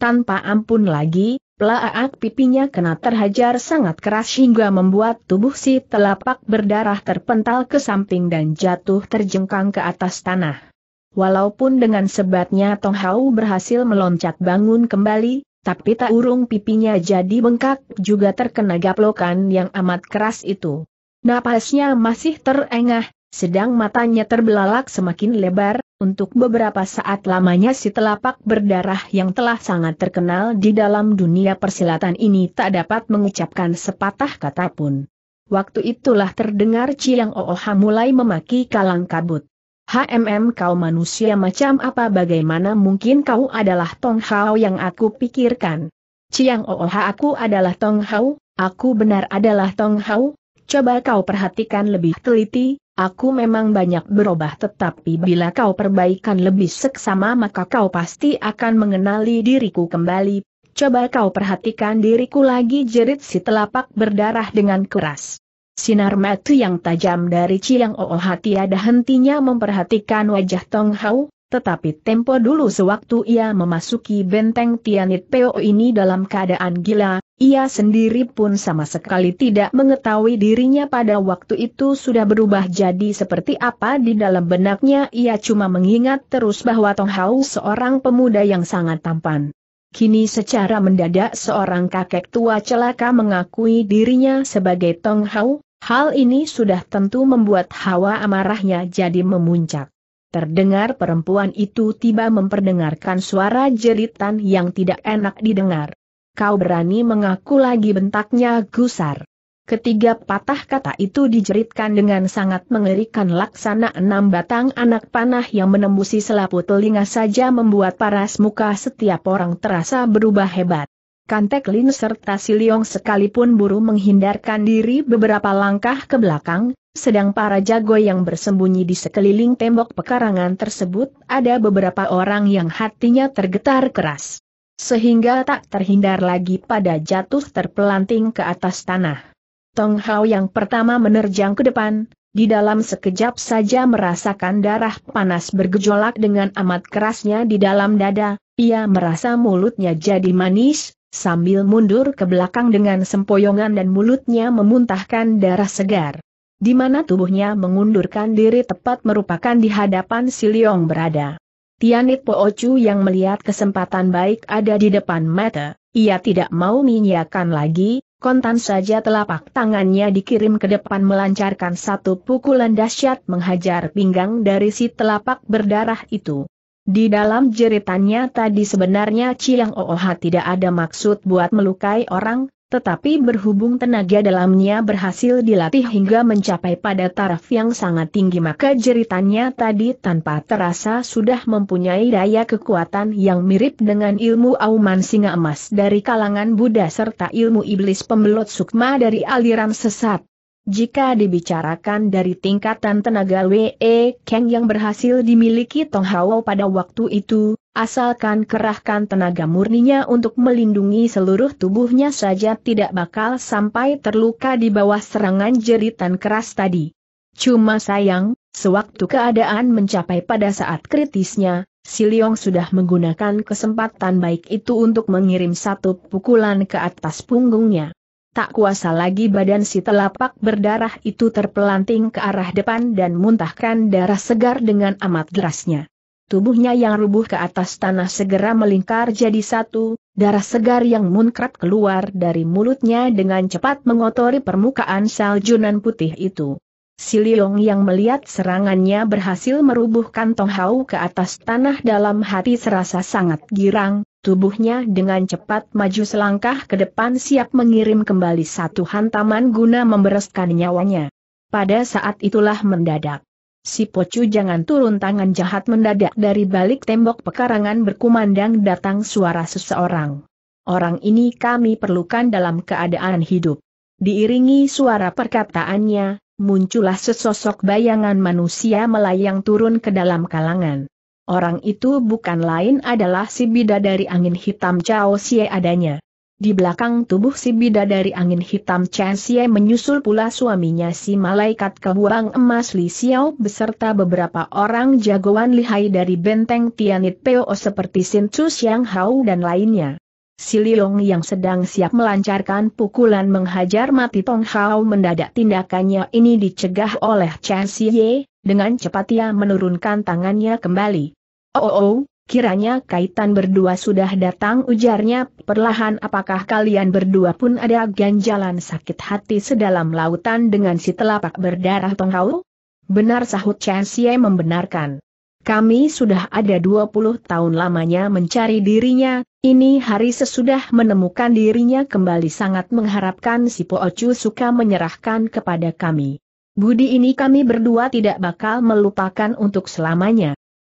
Tanpa ampun lagi, Pelaak pipinya kena terhajar sangat keras hingga membuat tubuh si telapak berdarah terpental ke samping dan jatuh terjengkang ke atas tanah. Walaupun dengan sebatnya Tong Hau berhasil meloncat bangun kembali, tapi tak urung pipinya jadi bengkak juga terkena gaplokan yang amat keras itu. Napasnya masih terengah, sedang matanya terbelalak semakin lebar, untuk beberapa saat lamanya si telapak berdarah yang telah sangat terkenal di dalam dunia persilatan ini tak dapat mengucapkan sepatah kata pun. Waktu itulah terdengar Ciang Ooha mulai memaki kalang kabut. HMM kau manusia macam apa bagaimana mungkin kau adalah Tong Hao yang aku pikirkan? Ciang Oh aku adalah Tong Hao, aku benar adalah Tong Hao, coba kau perhatikan lebih teliti, aku memang banyak berubah tetapi bila kau perbaikan lebih seksama maka kau pasti akan mengenali diriku kembali. Coba kau perhatikan diriku lagi jerit si telapak berdarah dengan keras. Sinar mata yang tajam dari Chiang Oo hati ada hentinya memperhatikan wajah Tong Hao, tetapi tempo dulu sewaktu ia memasuki benteng Tianit Peo ini dalam keadaan gila, ia sendiri pun sama sekali tidak mengetahui dirinya pada waktu itu sudah berubah jadi seperti apa di dalam benaknya ia cuma mengingat terus bahwa Tong Hao seorang pemuda yang sangat tampan. Kini secara mendadak seorang kakek tua celaka mengakui dirinya sebagai Tong Hao, Hal ini sudah tentu membuat hawa amarahnya jadi memuncak. Terdengar perempuan itu tiba memperdengarkan suara jeritan yang tidak enak didengar. Kau berani mengaku lagi bentaknya gusar. Ketiga patah kata itu dijeritkan dengan sangat mengerikan laksana enam batang anak panah yang menembusi selaput telinga saja membuat paras muka setiap orang terasa berubah hebat. Kantek Lin serta Siliong sekalipun buru menghindarkan diri beberapa langkah ke belakang, sedang para jago yang bersembunyi di sekeliling tembok pekarangan tersebut ada beberapa orang yang hatinya tergetar keras. Sehingga tak terhindar lagi pada jatuh terpelanting ke atas tanah. Tong Hao yang pertama menerjang ke depan, di dalam sekejap saja merasakan darah panas bergejolak dengan amat kerasnya di dalam dada, ia merasa mulutnya jadi manis, sambil mundur ke belakang dengan sempoyongan dan mulutnya memuntahkan darah segar. Di mana tubuhnya mengundurkan diri tepat merupakan di hadapan si Leong berada. Tianit Po Ocu yang melihat kesempatan baik ada di depan mata, ia tidak mau menyiakan lagi, kontan saja telapak tangannya dikirim ke depan melancarkan satu pukulan dahsyat menghajar pinggang dari si telapak berdarah itu. Di dalam jeritannya tadi sebenarnya Chiang Ooha tidak ada maksud buat melukai orang, tetapi berhubung tenaga dalamnya berhasil dilatih hingga mencapai pada taraf yang sangat tinggi maka jeritannya tadi tanpa terasa sudah mempunyai daya kekuatan yang mirip dengan ilmu auman singa emas dari kalangan Buddha serta ilmu iblis pembelot sukma dari aliran sesat. Jika dibicarakan dari tingkatan tenaga W.E. Kang yang berhasil dimiliki Tong Hao pada waktu itu, asalkan kerahkan tenaga murninya untuk melindungi seluruh tubuhnya saja tidak bakal sampai terluka di bawah serangan jeritan keras tadi. Cuma sayang, sewaktu keadaan mencapai pada saat kritisnya, Si Leong sudah menggunakan kesempatan baik itu untuk mengirim satu pukulan ke atas punggungnya tak kuasa lagi badan si telapak berdarah itu terpelanting ke arah depan dan muntahkan darah segar dengan amat derasnya. Tubuhnya yang rubuh ke atas tanah segera melingkar jadi satu, darah segar yang munkrat keluar dari mulutnya dengan cepat mengotori permukaan saljunan putih itu. Si Liong yang melihat serangannya berhasil merubuhkan Tong Hau ke atas tanah dalam hati serasa sangat girang, Tubuhnya dengan cepat maju selangkah ke depan siap mengirim kembali satu hantaman guna membereskan nyawanya. Pada saat itulah mendadak. Si Pocu jangan turun tangan jahat mendadak dari balik tembok pekarangan berkumandang datang suara seseorang. Orang ini kami perlukan dalam keadaan hidup. Diiringi suara perkataannya, muncullah sesosok bayangan manusia melayang turun ke dalam kalangan. Orang itu bukan lain adalah si bidadari angin hitam Chao Xie adanya. Di belakang tubuh si bidadari angin hitam Chao Xie menyusul pula suaminya si malaikat kebuang emas Li Xiao beserta beberapa orang jagoan lihai dari benteng Tianit Peo seperti Sin Chu Xiang Hao dan lainnya. Si Li Long yang sedang siap melancarkan pukulan menghajar mati Tong Hao mendadak tindakannya ini dicegah oleh Chen Xie, dengan cepat ia menurunkan tangannya kembali. Oh, oh, oh kiranya kaitan berdua sudah datang ujarnya perlahan apakah kalian berdua pun ada ganjalan sakit hati sedalam lautan dengan si telapak berdarah tongkau? Benar sahut Xie membenarkan. Kami sudah ada 20 tahun lamanya mencari dirinya, ini hari sesudah menemukan dirinya kembali sangat mengharapkan si Po Ocu suka menyerahkan kepada kami. Budi ini kami berdua tidak bakal melupakan untuk selamanya.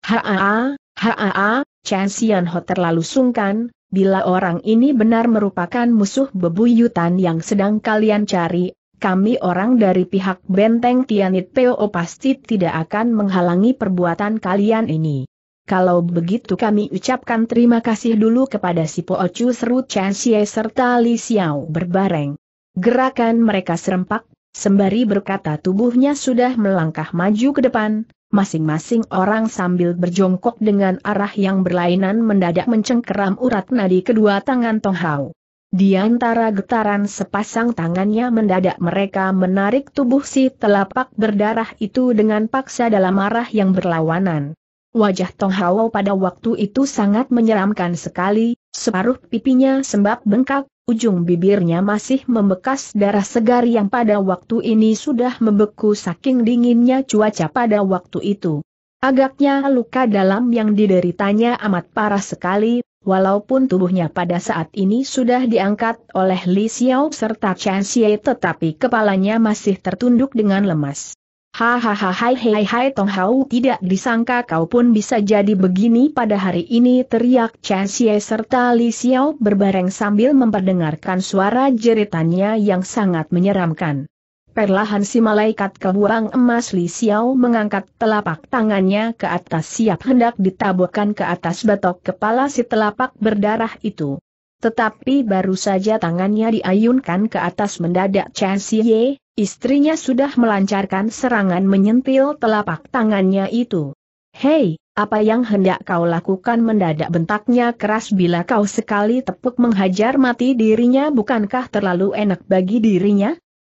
Haa, haa, Chen Xian Ho terlalu sungkan, bila orang ini benar merupakan musuh bebuyutan yang sedang kalian cari, kami orang dari pihak benteng Tianit Peo pasti tidak akan menghalangi perbuatan kalian ini. Kalau begitu kami ucapkan terima kasih dulu kepada si Po Chu seru Chen Xie serta Li Xiao berbareng. Gerakan mereka serempak, sembari berkata tubuhnya sudah melangkah maju ke depan, masing-masing orang sambil berjongkok dengan arah yang berlainan mendadak mencengkeram urat nadi kedua tangan Tong Hao. Di antara getaran sepasang tangannya mendadak mereka menarik tubuh si telapak berdarah itu dengan paksa dalam arah yang berlawanan. Wajah Tong Hao pada waktu itu sangat menyeramkan sekali, separuh pipinya sembab bengkak, ujung bibirnya masih membekas darah segar yang pada waktu ini sudah membeku saking dinginnya cuaca pada waktu itu. Agaknya luka dalam yang dideritanya amat parah sekali, walaupun tubuhnya pada saat ini sudah diangkat oleh Li Xiao serta Chen Xie tetapi kepalanya masih tertunduk dengan lemas. Hahaha hai hai hai Tong Hao tidak disangka kau pun bisa jadi begini pada hari ini teriak Chen Xie serta Li Xiao berbareng sambil memperdengarkan suara jeritannya yang sangat menyeramkan. Perlahan si malaikat kebuang emas Li Xiao mengangkat telapak tangannya ke atas siap hendak ditaburkan ke atas batok kepala si telapak berdarah itu. Tetapi baru saja tangannya diayunkan ke atas mendadak Chen Xie, Istrinya sudah melancarkan serangan menyentil telapak tangannya itu. Hei, apa yang hendak kau lakukan mendadak bentaknya keras bila kau sekali tepuk menghajar mati dirinya bukankah terlalu enak bagi dirinya?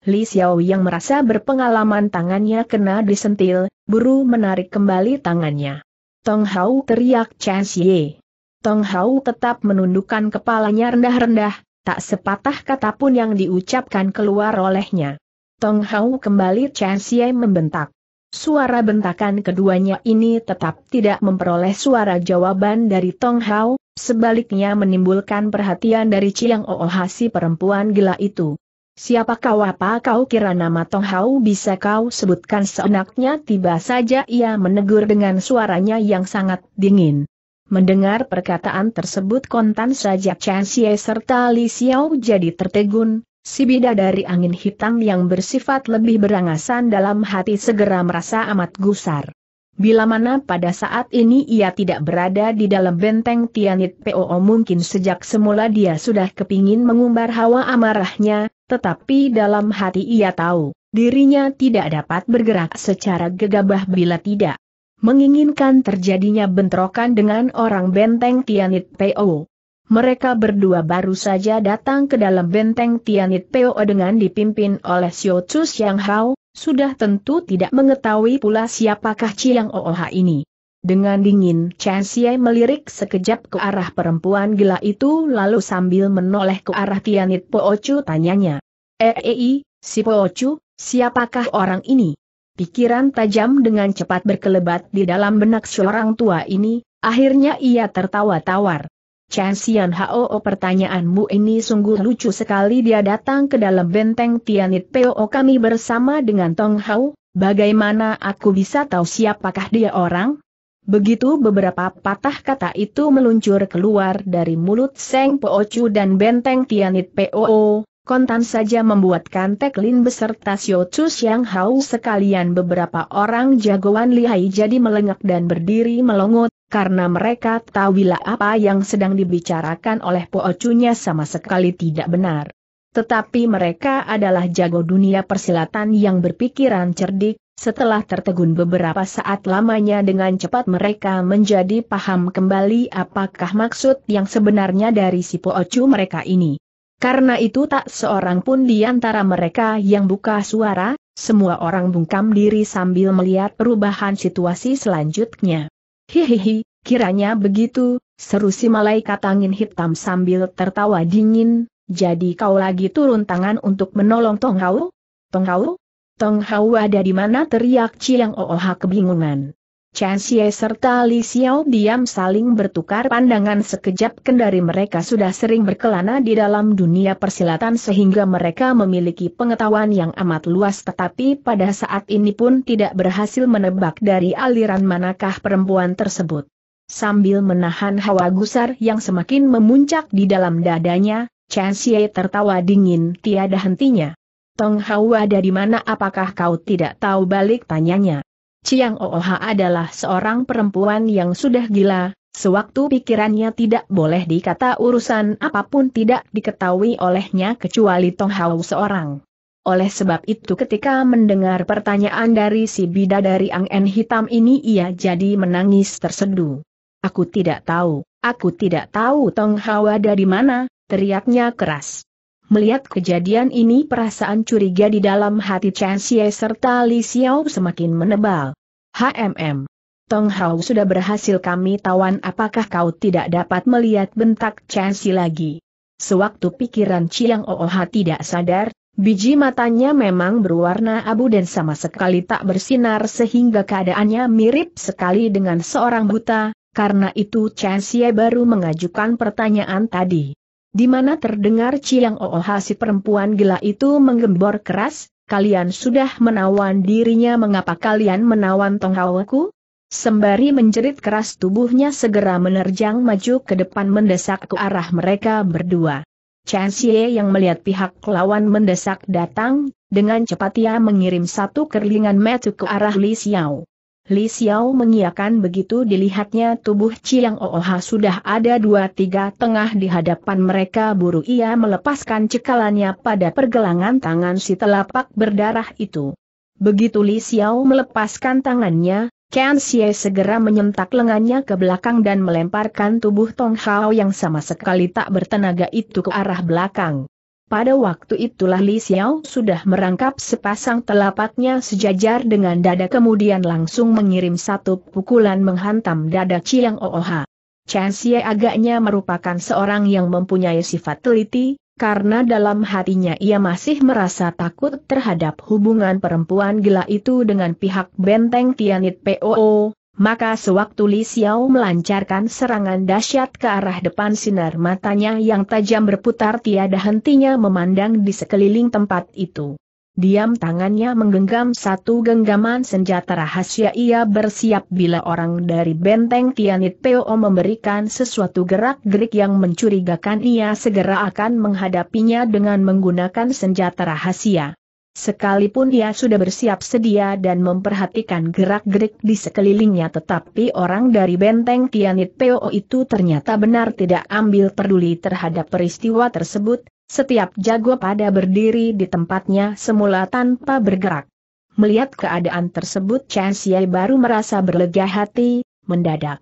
Li Xiao yang merasa berpengalaman tangannya kena disentil, buru menarik kembali tangannya. Tong Hao teriak Chen Xie. Tong Hao tetap menundukkan kepalanya rendah-rendah, tak sepatah kata pun yang diucapkan keluar olehnya. Tong Hau kembali Chen Xie membentak. Suara bentakan keduanya ini tetap tidak memperoleh suara jawaban dari Tong Hao, sebaliknya menimbulkan perhatian dari Chiang Ooha si perempuan gila itu. Siapa kau apa kau kira nama Tong Hao bisa kau sebutkan seenaknya tiba saja ia menegur dengan suaranya yang sangat dingin. Mendengar perkataan tersebut kontan saja Chen Xie serta Li Xiao jadi tertegun, Si bidadari angin hitam yang bersifat lebih berangasan dalam hati segera merasa amat gusar. Bila mana pada saat ini ia tidak berada di dalam benteng Tianit POO mungkin sejak semula dia sudah kepingin mengumbar hawa amarahnya, tetapi dalam hati ia tahu, dirinya tidak dapat bergerak secara gegabah bila tidak menginginkan terjadinya bentrokan dengan orang benteng Tianit PO mereka berdua baru saja datang ke dalam benteng Tianit Peo dengan dipimpin oleh Xiao Chu Xiang Hao, sudah tentu tidak mengetahui pula siapakah Chiang Ooha ini. Dengan dingin Chen Xie melirik sekejap ke arah perempuan gila itu lalu sambil menoleh ke arah Tianit Peo Chu tanyanya. Eei, eh, eh, si Peo Chu, siapakah orang ini? Pikiran tajam dengan cepat berkelebat di dalam benak seorang tua ini, akhirnya ia tertawa tawar. Chen Xian Hao oh, pertanyaanmu ini sungguh lucu sekali dia datang ke dalam benteng Tianit Peo kami bersama dengan Tong Hao, bagaimana aku bisa tahu siapakah dia orang? Begitu beberapa patah kata itu meluncur keluar dari mulut Seng Chu dan benteng Tianit Poo, kontan saja membuatkan Teklin Lin beserta Xiao Chu Xiang Hao sekalian beberapa orang jagoan lihai jadi melengak dan berdiri melongot, karena mereka tahu bila apa yang sedang dibicarakan oleh poocunya sama sekali tidak benar. Tetapi mereka adalah jago dunia persilatan yang berpikiran cerdik, setelah tertegun beberapa saat lamanya dengan cepat mereka menjadi paham kembali apakah maksud yang sebenarnya dari si Poocu mereka ini. Karena itu tak seorang pun di antara mereka yang buka suara, semua orang bungkam diri sambil melihat perubahan situasi selanjutnya. Hihihi, kiranya begitu, seru si malaikat angin hitam sambil tertawa dingin, jadi kau lagi turun tangan untuk menolong Tong Hao? Tong Hao? Tong Hao ada di mana teriak Chiang Ooha kebingungan. Chen Xie serta Li Xiao diam saling bertukar pandangan sekejap kendari mereka sudah sering berkelana di dalam dunia persilatan sehingga mereka memiliki pengetahuan yang amat luas tetapi pada saat ini pun tidak berhasil menebak dari aliran manakah perempuan tersebut. Sambil menahan hawa gusar yang semakin memuncak di dalam dadanya, Chen Xie tertawa dingin tiada hentinya. Tong Hao ada di mana apakah kau tidak tahu balik tanyanya. Ciang Ooha adalah seorang perempuan yang sudah gila, sewaktu pikirannya tidak boleh dikata urusan apapun tidak diketahui olehnya kecuali Tong Hao seorang. Oleh sebab itu ketika mendengar pertanyaan dari si bida bidadari En Hitam ini ia jadi menangis tersedu. Aku tidak tahu, aku tidak tahu Tong Hao ada di mana, teriaknya keras. Melihat kejadian ini perasaan curiga di dalam hati Chen Xie serta Li Xiao semakin menebal. HMM. Tong Hao sudah berhasil kami tawan apakah kau tidak dapat melihat bentak Xie lagi. Sewaktu pikiran Chiang Ooha tidak sadar, biji matanya memang berwarna abu dan sama sekali tak bersinar sehingga keadaannya mirip sekali dengan seorang buta, karena itu Xie baru mengajukan pertanyaan tadi. Di mana terdengar Ciang Ooha si perempuan gila itu menggembor keras, kalian sudah menawan dirinya mengapa kalian menawan Tonghawaku? Sembari menjerit keras tubuhnya segera menerjang maju ke depan mendesak ke arah mereka berdua. Chen Xie yang melihat pihak lawan mendesak datang, dengan cepat ia mengirim satu kerlingan metu ke arah Li Xiao. Li Xiao mengiakan begitu dilihatnya tubuh Chiang Ooha sudah ada dua tiga tengah di hadapan mereka buru ia melepaskan cekalannya pada pergelangan tangan si telapak berdarah itu. Begitu Li Xiao melepaskan tangannya, Ken Xie segera menyentak lengannya ke belakang dan melemparkan tubuh Tong Hao yang sama sekali tak bertenaga itu ke arah belakang. Pada waktu itulah Li Xiao sudah merangkap sepasang telapaknya sejajar dengan dada kemudian langsung mengirim satu pukulan menghantam dada Chiang Ooha. Chen Xie agaknya merupakan seorang yang mempunyai sifat teliti, karena dalam hatinya ia masih merasa takut terhadap hubungan perempuan gila itu dengan pihak benteng Tianit POO, maka sewaktu Li Xiao melancarkan serangan dahsyat ke arah depan sinar matanya yang tajam berputar tiada hentinya memandang di sekeliling tempat itu. Diam tangannya menggenggam satu genggaman senjata rahasia ia bersiap bila orang dari benteng Tianit Peo memberikan sesuatu gerak-gerik yang mencurigakan ia segera akan menghadapinya dengan menggunakan senjata rahasia. Sekalipun ia sudah bersiap sedia dan memperhatikan gerak-gerik di sekelilingnya tetapi orang dari benteng Tianit Peo itu ternyata benar tidak ambil peduli terhadap peristiwa tersebut, setiap jago pada berdiri di tempatnya semula tanpa bergerak. Melihat keadaan tersebut Chen Xie baru merasa berlega hati, mendadak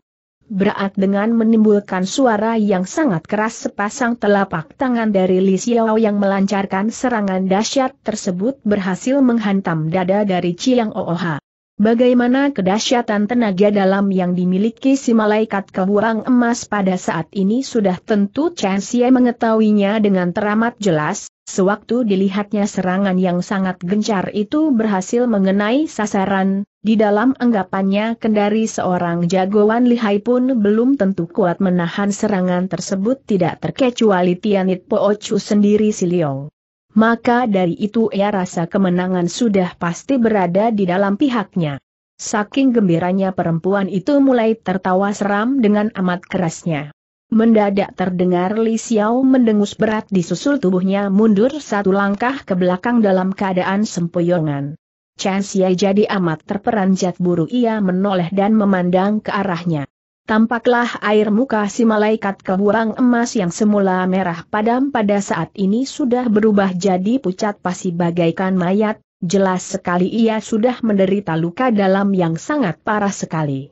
berat dengan menimbulkan suara yang sangat keras sepasang telapak tangan dari Li Xiao yang melancarkan serangan dahsyat tersebut berhasil menghantam dada dari Chiang Ooha. Bagaimana kedahsyatan tenaga dalam yang dimiliki si malaikat kehurang emas pada saat ini sudah tentu Chen Xie mengetahuinya dengan teramat jelas, Sewaktu dilihatnya serangan yang sangat gencar itu berhasil mengenai sasaran, di dalam anggapannya kendari seorang jagoan lihai pun belum tentu kuat menahan serangan tersebut tidak terkecuali Tianit Poochu sendiri Liong. Maka dari itu ia rasa kemenangan sudah pasti berada di dalam pihaknya. Saking gembiranya perempuan itu mulai tertawa seram dengan amat kerasnya. Mendadak terdengar Li Xiao mendengus berat disusul tubuhnya mundur satu langkah ke belakang dalam keadaan sempoyongan. Chen Xie jadi amat terperanjat buru ia menoleh dan memandang ke arahnya. Tampaklah air muka si malaikat kehurang emas yang semula merah padam pada saat ini sudah berubah jadi pucat pasi bagaikan mayat, jelas sekali ia sudah menderita luka dalam yang sangat parah sekali.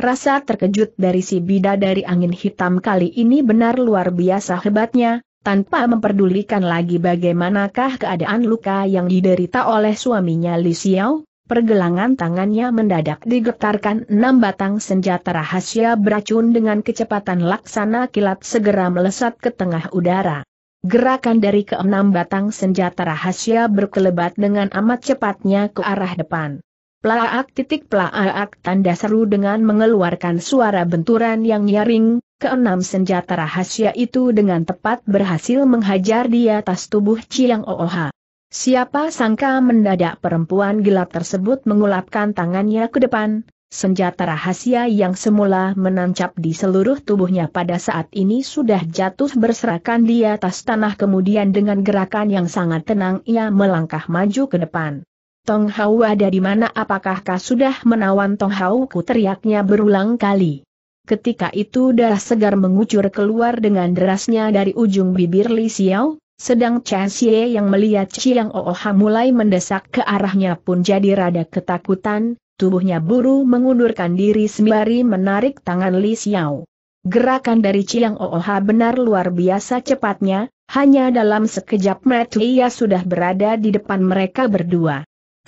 Rasa terkejut dari si bida dari angin hitam kali ini benar luar biasa hebatnya, tanpa memperdulikan lagi bagaimanakah keadaan luka yang diderita oleh suaminya Li Xiao, pergelangan tangannya mendadak digetarkan enam batang senjata rahasia beracun dengan kecepatan laksana kilat segera melesat ke tengah udara. Gerakan dari keenam batang senjata rahasia berkelebat dengan amat cepatnya ke arah depan. Plaak titik plaak tanda seru dengan mengeluarkan suara benturan yang nyaring, keenam senjata rahasia itu dengan tepat berhasil menghajar di atas tubuh Chiang Ooha. Siapa sangka mendadak perempuan gelap tersebut mengulapkan tangannya ke depan, senjata rahasia yang semula menancap di seluruh tubuhnya pada saat ini sudah jatuh berserakan di atas tanah kemudian dengan gerakan yang sangat tenang ia melangkah maju ke depan. Tong Hau ada di mana apakah kau sudah menawan Tong Hau ku teriaknya berulang kali. Ketika itu darah segar mengucur keluar dengan derasnya dari ujung bibir Li Xiao, sedang Chen Xie yang melihat Chiang Ooha mulai mendesak ke arahnya pun jadi rada ketakutan, tubuhnya buru mengundurkan diri sembari menarik tangan Li Xiao. Gerakan dari Chiang Ooha benar luar biasa cepatnya, hanya dalam sekejap mata ia sudah berada di depan mereka berdua.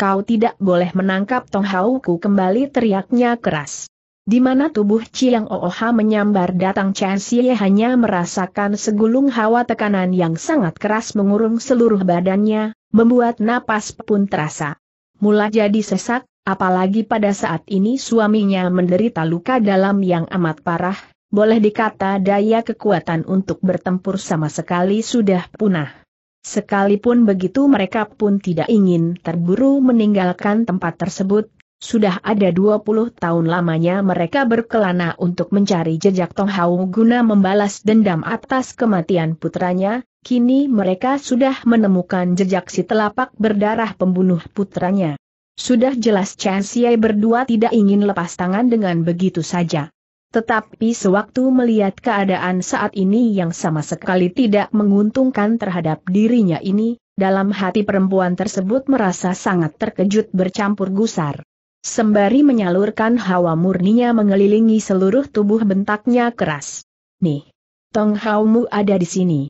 Kau tidak boleh menangkap Tong Hauku kembali teriaknya keras. Di mana tubuh Chiang Ooha menyambar datang Chen Xie hanya merasakan segulung hawa tekanan yang sangat keras mengurung seluruh badannya, membuat napas pun terasa. Mula jadi sesak, apalagi pada saat ini suaminya menderita luka dalam yang amat parah, boleh dikata daya kekuatan untuk bertempur sama sekali sudah punah. Sekalipun begitu mereka pun tidak ingin terburu meninggalkan tempat tersebut, sudah ada 20 tahun lamanya mereka berkelana untuk mencari jejak Tong Hao guna membalas dendam atas kematian putranya, kini mereka sudah menemukan jejak si telapak berdarah pembunuh putranya. Sudah jelas Chen Xie berdua tidak ingin lepas tangan dengan begitu saja. Tetapi sewaktu melihat keadaan saat ini yang sama sekali tidak menguntungkan terhadap dirinya ini, dalam hati perempuan tersebut merasa sangat terkejut bercampur gusar. Sembari menyalurkan hawa murninya mengelilingi seluruh tubuh bentaknya keras. Nih, Tong mu ada di sini.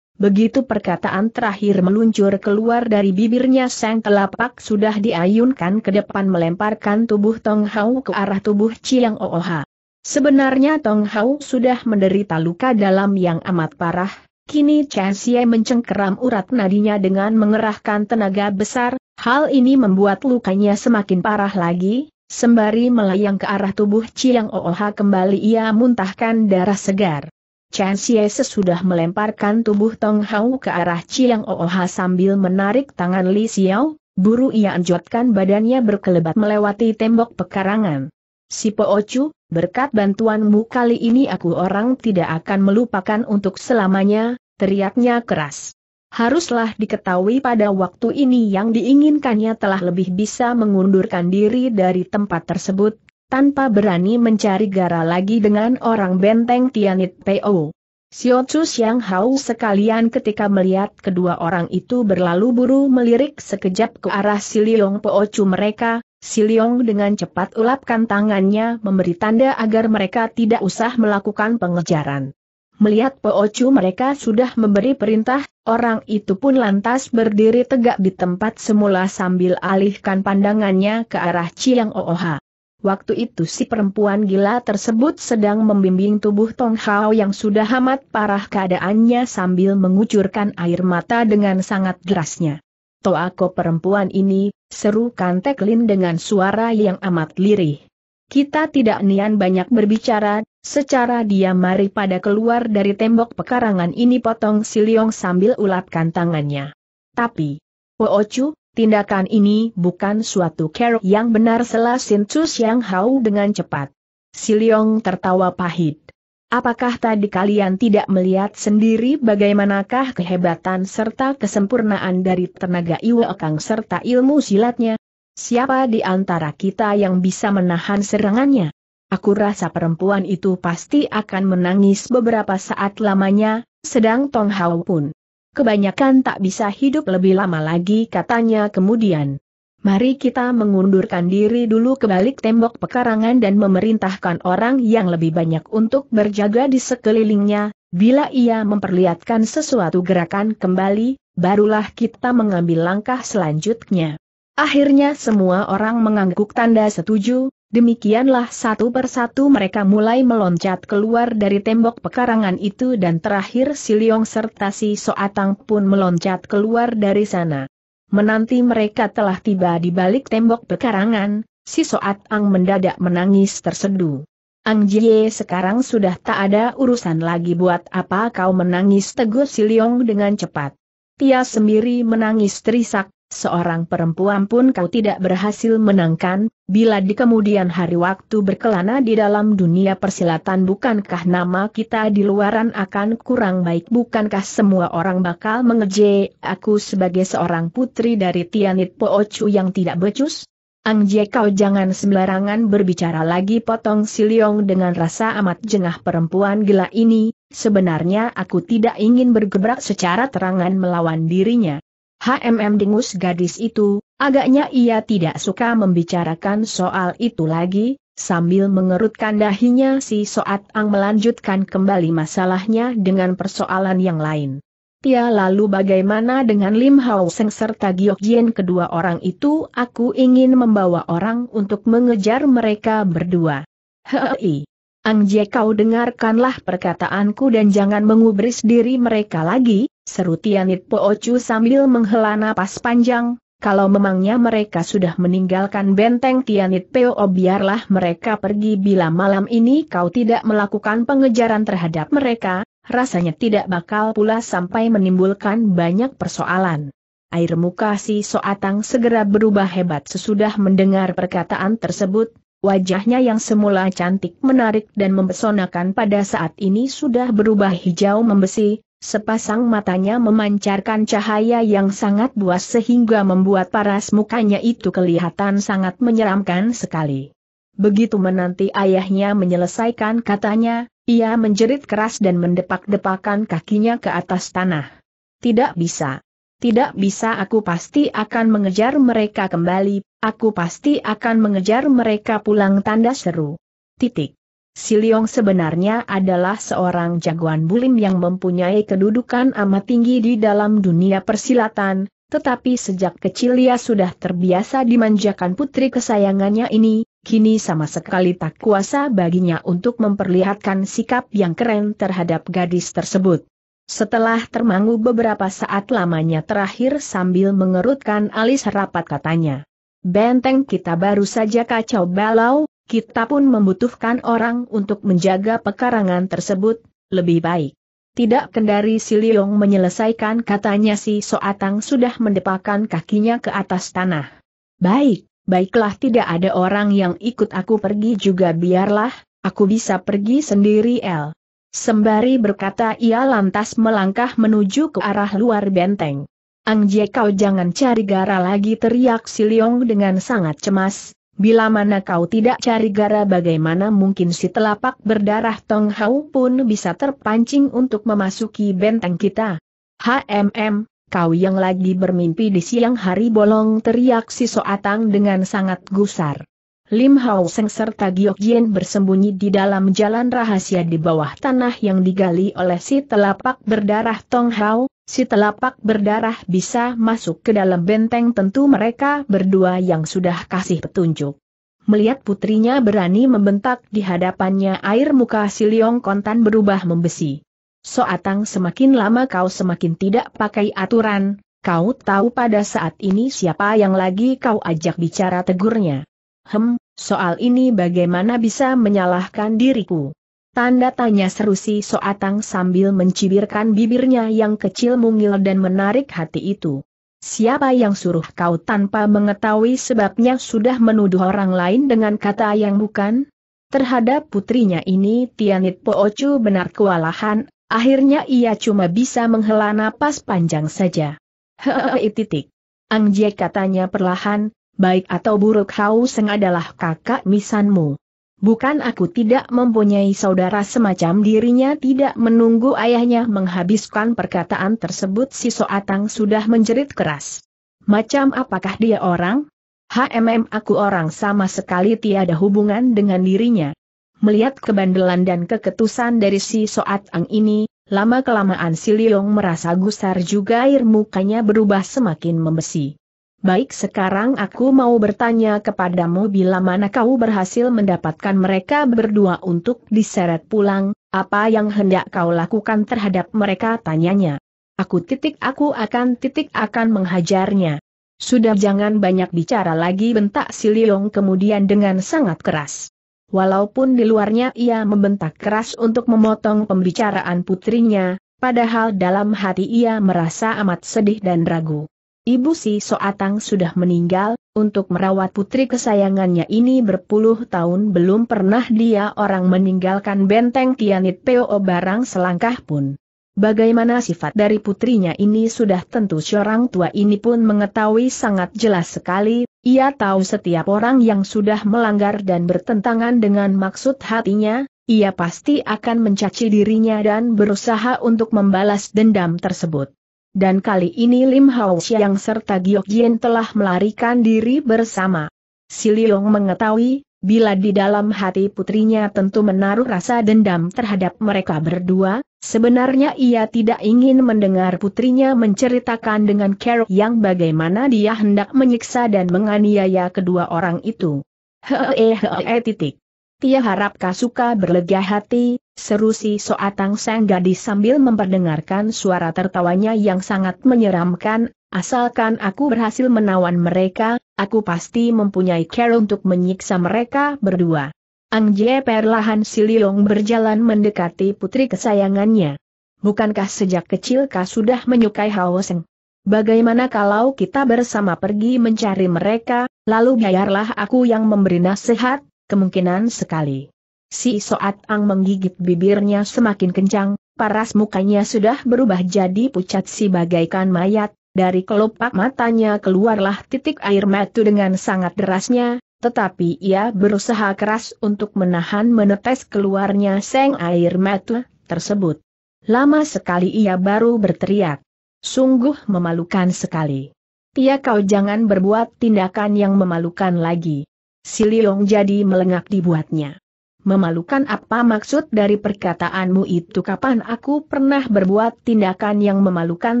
Begitu perkataan terakhir meluncur keluar dari bibirnya Sang Telapak sudah diayunkan ke depan melemparkan tubuh Tong Hau ke arah tubuh Chiang Ooha. Sebenarnya Tong Hao sudah menderita luka dalam yang amat parah, kini Chen Xie mencengkeram urat nadinya dengan mengerahkan tenaga besar, hal ini membuat lukanya semakin parah lagi, sembari melayang ke arah tubuh Chiang Ooha kembali ia muntahkan darah segar. Chen Xie sesudah melemparkan tubuh Tong Hao ke arah Chiang Ooha sambil menarik tangan Li Xiao, buru ia anjotkan badannya berkelebat melewati tembok pekarangan. Si Po Ocu, berkat bantuanmu kali ini aku orang tidak akan melupakan untuk selamanya, teriaknya keras. Haruslah diketahui pada waktu ini yang diinginkannya telah lebih bisa mengundurkan diri dari tempat tersebut, tanpa berani mencari gara lagi dengan orang benteng Tianit P.O. Siocu yang Hau sekalian ketika melihat kedua orang itu berlalu buru melirik sekejap ke arah Siliong Poocu mereka, Si Leong dengan cepat ulapkan tangannya memberi tanda agar mereka tidak usah melakukan pengejaran. Melihat Po mereka sudah memberi perintah, orang itu pun lantas berdiri tegak di tempat semula sambil alihkan pandangannya ke arah Chiang Ooha. Waktu itu si perempuan gila tersebut sedang membimbing tubuh Tong Hao yang sudah amat parah keadaannya sambil mengucurkan air mata dengan sangat derasnya. Toako perempuan ini, seru Kantek Lin dengan suara yang amat lirih. Kita tidak nian banyak berbicara, secara dia mari pada keluar dari tembok pekarangan ini potong Siliong sambil ulatkan tangannya. Tapi, Woochu, tindakan ini bukan suatu kerok yang benar selasin cus yang hau dengan cepat. Siliong tertawa pahit. Apakah tadi kalian tidak melihat sendiri bagaimanakah kehebatan serta kesempurnaan dari tenaga Iwo Kang serta ilmu silatnya? Siapa di antara kita yang bisa menahan serangannya? Aku rasa perempuan itu pasti akan menangis beberapa saat lamanya, sedang Tong Hao pun. Kebanyakan tak bisa hidup lebih lama lagi katanya kemudian. Mari kita mengundurkan diri dulu ke balik tembok pekarangan dan memerintahkan orang yang lebih banyak untuk berjaga di sekelilingnya, bila ia memperlihatkan sesuatu gerakan kembali, barulah kita mengambil langkah selanjutnya. Akhirnya semua orang mengangguk tanda setuju, demikianlah satu persatu mereka mulai meloncat keluar dari tembok pekarangan itu dan terakhir si Liong serta si Soatang pun meloncat keluar dari sana menanti mereka telah tiba di balik tembok pekarangan, si Soat Ang mendadak menangis terseduh. Ang Jie sekarang sudah tak ada urusan lagi buat apa kau menangis Teguh si Leong dengan cepat. Tia sendiri menangis terisak, seorang perempuan pun kau tidak berhasil menangkan, bila di kemudian hari waktu berkelana di dalam dunia persilatan bukankah nama kita di luaran akan kurang baik bukankah semua orang bakal mengeje aku sebagai seorang putri dari Tianit Poochu yang tidak becus? Angje kau jangan sembarangan berbicara lagi potong Siliong dengan rasa amat jengah perempuan gila ini, sebenarnya aku tidak ingin bergebrak secara terangan melawan dirinya. HMM dingus gadis itu, agaknya ia tidak suka membicarakan soal itu lagi, sambil mengerutkan dahinya si Soat Ang melanjutkan kembali masalahnya dengan persoalan yang lain. Tia lalu bagaimana dengan Lim Hao Seng serta Giok Jien kedua orang itu aku ingin membawa orang untuk mengejar mereka berdua. Hei, Ang Jie kau dengarkanlah perkataanku dan jangan mengubris diri mereka lagi, Seru Tianit Po sambil menghela napas panjang, kalau memangnya mereka sudah meninggalkan benteng Tianit Po oh biarlah mereka pergi bila malam ini kau tidak melakukan pengejaran terhadap mereka, rasanya tidak bakal pula sampai menimbulkan banyak persoalan. Air muka si Soatang segera berubah hebat sesudah mendengar perkataan tersebut, wajahnya yang semula cantik menarik dan mempesonakan pada saat ini sudah berubah hijau membesi, Sepasang matanya memancarkan cahaya yang sangat buas sehingga membuat paras mukanya itu kelihatan sangat menyeramkan sekali. Begitu menanti ayahnya menyelesaikan katanya, ia menjerit keras dan mendepak-depakan kakinya ke atas tanah. Tidak bisa. Tidak bisa aku pasti akan mengejar mereka kembali, aku pasti akan mengejar mereka pulang tanda seru. Titik. Si Leong sebenarnya adalah seorang jagoan bulim yang mempunyai kedudukan amat tinggi di dalam dunia persilatan, tetapi sejak kecil ia sudah terbiasa dimanjakan putri kesayangannya ini, kini sama sekali tak kuasa baginya untuk memperlihatkan sikap yang keren terhadap gadis tersebut. Setelah termangu beberapa saat lamanya terakhir sambil mengerutkan alis rapat katanya. Benteng kita baru saja kacau balau, kita pun membutuhkan orang untuk menjaga pekarangan tersebut, lebih baik. Tidak kendari si Liong menyelesaikan katanya si Soatang sudah mendepakan kakinya ke atas tanah. Baik, baiklah tidak ada orang yang ikut aku pergi juga biarlah, aku bisa pergi sendiri El. Sembari berkata ia lantas melangkah menuju ke arah luar benteng. Ang Jie kau jangan cari gara lagi teriak si Liong dengan sangat cemas, Bila mana kau tidak cari gara bagaimana mungkin si telapak berdarah Tong Hau pun bisa terpancing untuk memasuki benteng kita. HMM, kau yang lagi bermimpi di siang hari bolong teriak si Soatang dengan sangat gusar. Lim Hau Seng serta Giok Jin bersembunyi di dalam jalan rahasia di bawah tanah yang digali oleh si telapak berdarah Tong Hau si telapak berdarah bisa masuk ke dalam benteng tentu mereka berdua yang sudah kasih petunjuk. Melihat putrinya berani membentak di hadapannya air muka si Liong Kontan berubah membesi. Soatang semakin lama kau semakin tidak pakai aturan, kau tahu pada saat ini siapa yang lagi kau ajak bicara tegurnya. Hem, soal ini bagaimana bisa menyalahkan diriku? Tanda tanya seru si Soatang sambil mencibirkan bibirnya yang kecil mungil dan menarik hati itu. Siapa yang suruh kau tanpa mengetahui sebabnya sudah menuduh orang lain dengan kata yang bukan? Terhadap putrinya ini Tianit Poocu benar kewalahan, akhirnya ia cuma bisa menghela napas panjang saja. Hehehe titik. Ang Jie katanya perlahan, baik atau buruk Hau Seng adalah kakak misanmu. Bukan aku tidak mempunyai saudara semacam dirinya tidak menunggu ayahnya menghabiskan perkataan tersebut si Soatang sudah menjerit keras. Macam apakah dia orang? HMM aku orang sama sekali tiada hubungan dengan dirinya. Melihat kebandelan dan keketusan dari si Soatang ini, lama-kelamaan si Liong merasa gusar juga air mukanya berubah semakin membesi. Baik sekarang aku mau bertanya kepadamu bila mana kau berhasil mendapatkan mereka berdua untuk diseret pulang, apa yang hendak kau lakukan terhadap mereka tanyanya. Aku titik aku akan titik akan menghajarnya. Sudah jangan banyak bicara lagi bentak si Liong kemudian dengan sangat keras. Walaupun di luarnya ia membentak keras untuk memotong pembicaraan putrinya, padahal dalam hati ia merasa amat sedih dan ragu. Ibu si Soatang sudah meninggal, untuk merawat putri kesayangannya ini berpuluh tahun belum pernah dia orang meninggalkan benteng Tianit P.O. barang selangkah pun. Bagaimana sifat dari putrinya ini sudah tentu seorang tua ini pun mengetahui sangat jelas sekali, ia tahu setiap orang yang sudah melanggar dan bertentangan dengan maksud hatinya, ia pasti akan mencaci dirinya dan berusaha untuk membalas dendam tersebut dan kali ini Lim Hao Xiang serta Giok Jin telah melarikan diri bersama. Si Liong mengetahui, bila di dalam hati putrinya tentu menaruh rasa dendam terhadap mereka berdua, sebenarnya ia tidak ingin mendengar putrinya menceritakan dengan care yang bagaimana dia hendak menyiksa dan menganiaya kedua orang itu. Hehehe titik. Tia harap Kasuka berlega hati, seru si Soatang Sang gadis sambil memperdengarkan suara tertawanya yang sangat menyeramkan, asalkan aku berhasil menawan mereka, aku pasti mempunyai care untuk menyiksa mereka berdua. Ang Jie perlahan Sililong berjalan mendekati putri kesayangannya. Bukankah sejak kecil kau sudah menyukai Hao Seng? Bagaimana kalau kita bersama pergi mencari mereka, lalu biarlah aku yang memberi nasihat, Kemungkinan sekali. Si Soat Ang menggigit bibirnya semakin kencang, paras mukanya sudah berubah jadi pucat si bagaikan mayat, dari kelopak matanya keluarlah titik air mata dengan sangat derasnya, tetapi ia berusaha keras untuk menahan menetes keluarnya seng air mata tersebut. Lama sekali ia baru berteriak. Sungguh memalukan sekali. Tia ya kau jangan berbuat tindakan yang memalukan lagi si Liong jadi melengak dibuatnya. Memalukan apa maksud dari perkataanmu itu kapan aku pernah berbuat tindakan yang memalukan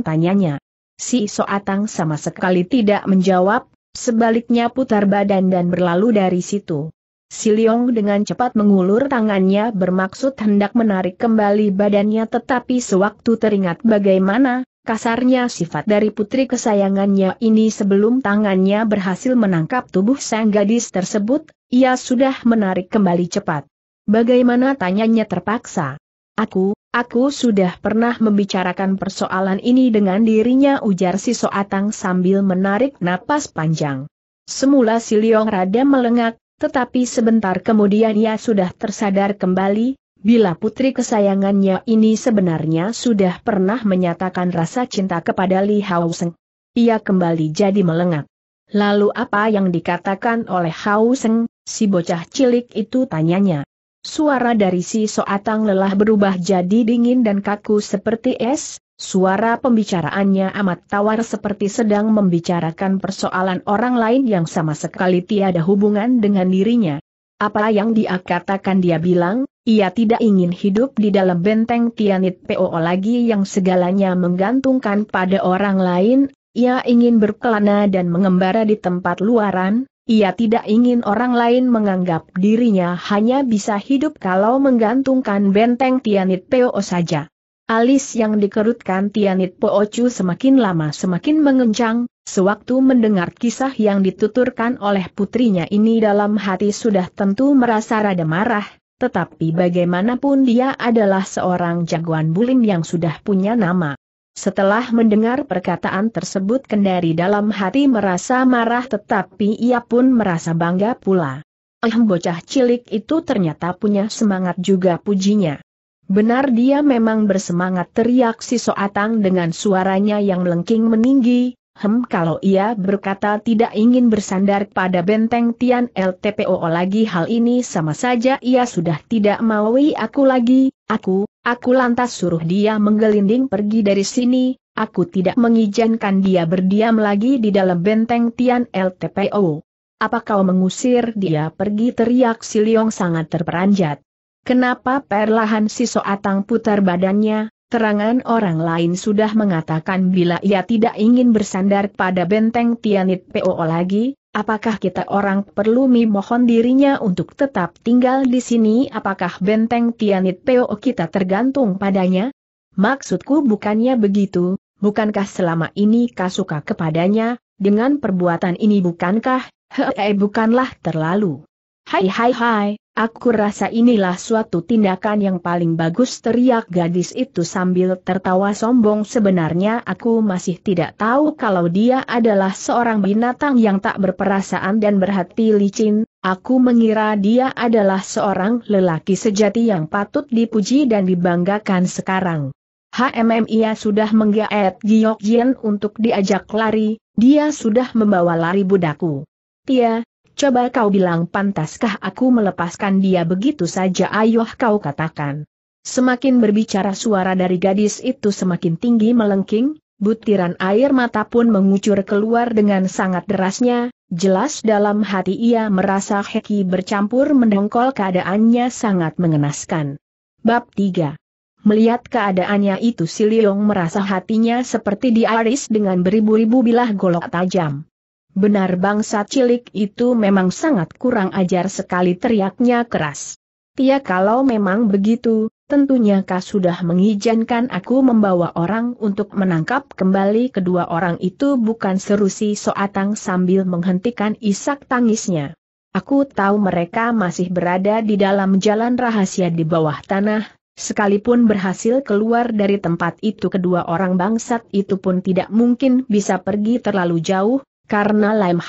tanyanya. Si Soatang sama sekali tidak menjawab, sebaliknya putar badan dan berlalu dari situ. Si Liong dengan cepat mengulur tangannya bermaksud hendak menarik kembali badannya tetapi sewaktu teringat bagaimana, Kasarnya sifat dari putri kesayangannya ini sebelum tangannya berhasil menangkap tubuh sang gadis tersebut, ia sudah menarik kembali cepat. Bagaimana tanyanya terpaksa? Aku, aku sudah pernah membicarakan persoalan ini dengan dirinya ujar si Soatang sambil menarik napas panjang. Semula si Liong rada melengak, tetapi sebentar kemudian ia sudah tersadar kembali, Bila putri kesayangannya ini sebenarnya sudah pernah menyatakan rasa cinta kepada Li Hao Seng, ia kembali jadi melengak. Lalu apa yang dikatakan oleh Hao Seng, si bocah cilik itu tanyanya. Suara dari si Soatang lelah berubah jadi dingin dan kaku seperti es, suara pembicaraannya amat tawar seperti sedang membicarakan persoalan orang lain yang sama sekali tiada hubungan dengan dirinya. Apa yang dia katakan dia bilang, ia tidak ingin hidup di dalam benteng Tianit POO lagi yang segalanya menggantungkan pada orang lain, ia ingin berkelana dan mengembara di tempat luaran, ia tidak ingin orang lain menganggap dirinya hanya bisa hidup kalau menggantungkan benteng Tianit POO saja. Alis yang dikerutkan Tianit PoOchu semakin lama semakin mengencang, Sewaktu mendengar kisah yang dituturkan oleh putrinya ini dalam hati sudah tentu merasa rada marah, tetapi bagaimanapun dia adalah seorang jagoan bulim yang sudah punya nama. Setelah mendengar perkataan tersebut kendari dalam hati merasa marah tetapi ia pun merasa bangga pula. Eh bocah cilik itu ternyata punya semangat juga pujinya. Benar dia memang bersemangat teriak si Soatang dengan suaranya yang melengking meninggi, Hem kalau ia berkata tidak ingin bersandar pada benteng Tian LTPO lagi hal ini sama saja ia sudah tidak maui aku lagi, aku, aku lantas suruh dia menggelinding pergi dari sini, aku tidak mengizinkan dia berdiam lagi di dalam benteng Tian LTPO. Apa kau mengusir dia pergi teriak si Liong sangat terperanjat. Kenapa perlahan si Soatang putar badannya, Terangan orang lain sudah mengatakan bila ia tidak ingin bersandar pada benteng Tianit PO lagi, apakah kita orang perlu memohon dirinya untuk tetap tinggal di sini apakah benteng Tianit PO kita tergantung padanya? Maksudku bukannya begitu, bukankah selama ini kau suka kepadanya, dengan perbuatan ini bukankah, hehehe eh, bukanlah terlalu. Hai hai hai, Aku rasa inilah suatu tindakan yang paling bagus teriak gadis itu sambil tertawa sombong sebenarnya aku masih tidak tahu kalau dia adalah seorang binatang yang tak berperasaan dan berhati licin, aku mengira dia adalah seorang lelaki sejati yang patut dipuji dan dibanggakan sekarang. HMM ia sudah menggaet Giok Jien untuk diajak lari, dia sudah membawa lari budaku. Tia, Coba kau bilang pantaskah aku melepaskan dia begitu saja ayoh kau katakan. Semakin berbicara suara dari gadis itu semakin tinggi melengking, butiran air mata pun mengucur keluar dengan sangat derasnya, jelas dalam hati ia merasa Heki bercampur mendongkol keadaannya sangat mengenaskan. Bab 3 Melihat keadaannya itu si Liong merasa hatinya seperti diaris dengan beribu-ribu bilah golok tajam. Benar bangsa cilik itu memang sangat kurang ajar sekali teriaknya keras. Tia ya kalau memang begitu, tentunya kau sudah mengizinkan aku membawa orang untuk menangkap kembali kedua orang itu bukan seru si Soatang sambil menghentikan isak tangisnya. Aku tahu mereka masih berada di dalam jalan rahasia di bawah tanah, Sekalipun berhasil keluar dari tempat itu kedua orang bangsat itu pun tidak mungkin bisa pergi terlalu jauh, karena yang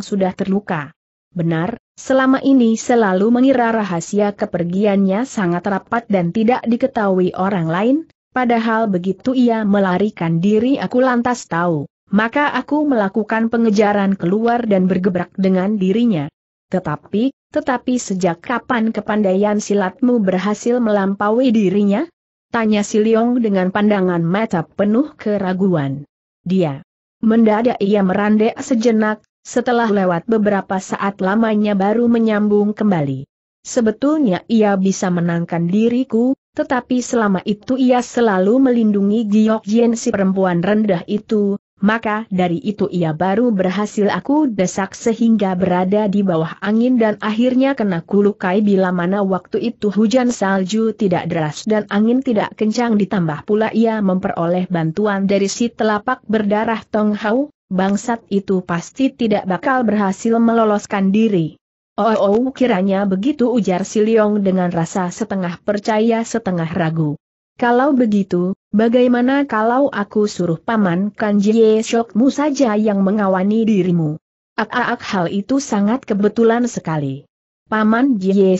sudah terluka. Benar, selama ini selalu mengira rahasia kepergiannya sangat rapat dan tidak diketahui orang lain, padahal begitu ia melarikan diri aku lantas tahu, maka aku melakukan pengejaran keluar dan bergebrak dengan dirinya. Tetapi, tetapi sejak kapan kepandaian silatmu berhasil melampaui dirinya? Tanya si Leong dengan pandangan mata penuh keraguan. Dia Mendadak ia merandek sejenak, setelah lewat beberapa saat lamanya baru menyambung kembali. Sebetulnya ia bisa menangkan diriku, tetapi selama itu ia selalu melindungi Giok Jensi perempuan rendah itu, maka dari itu ia baru berhasil aku desak sehingga berada di bawah angin dan akhirnya kena kulukai bila mana waktu itu hujan salju tidak deras dan angin tidak kencang ditambah pula ia memperoleh bantuan dari si telapak berdarah Tong Hau, bangsat itu pasti tidak bakal berhasil meloloskan diri. Oh, oh, kiranya begitu ujar si Leong dengan rasa setengah percaya setengah ragu. Kalau begitu, bagaimana kalau aku suruh paman Kanjie Shokmu saja yang mengawani dirimu? Ak-ak hal itu sangat kebetulan sekali. Paman Jie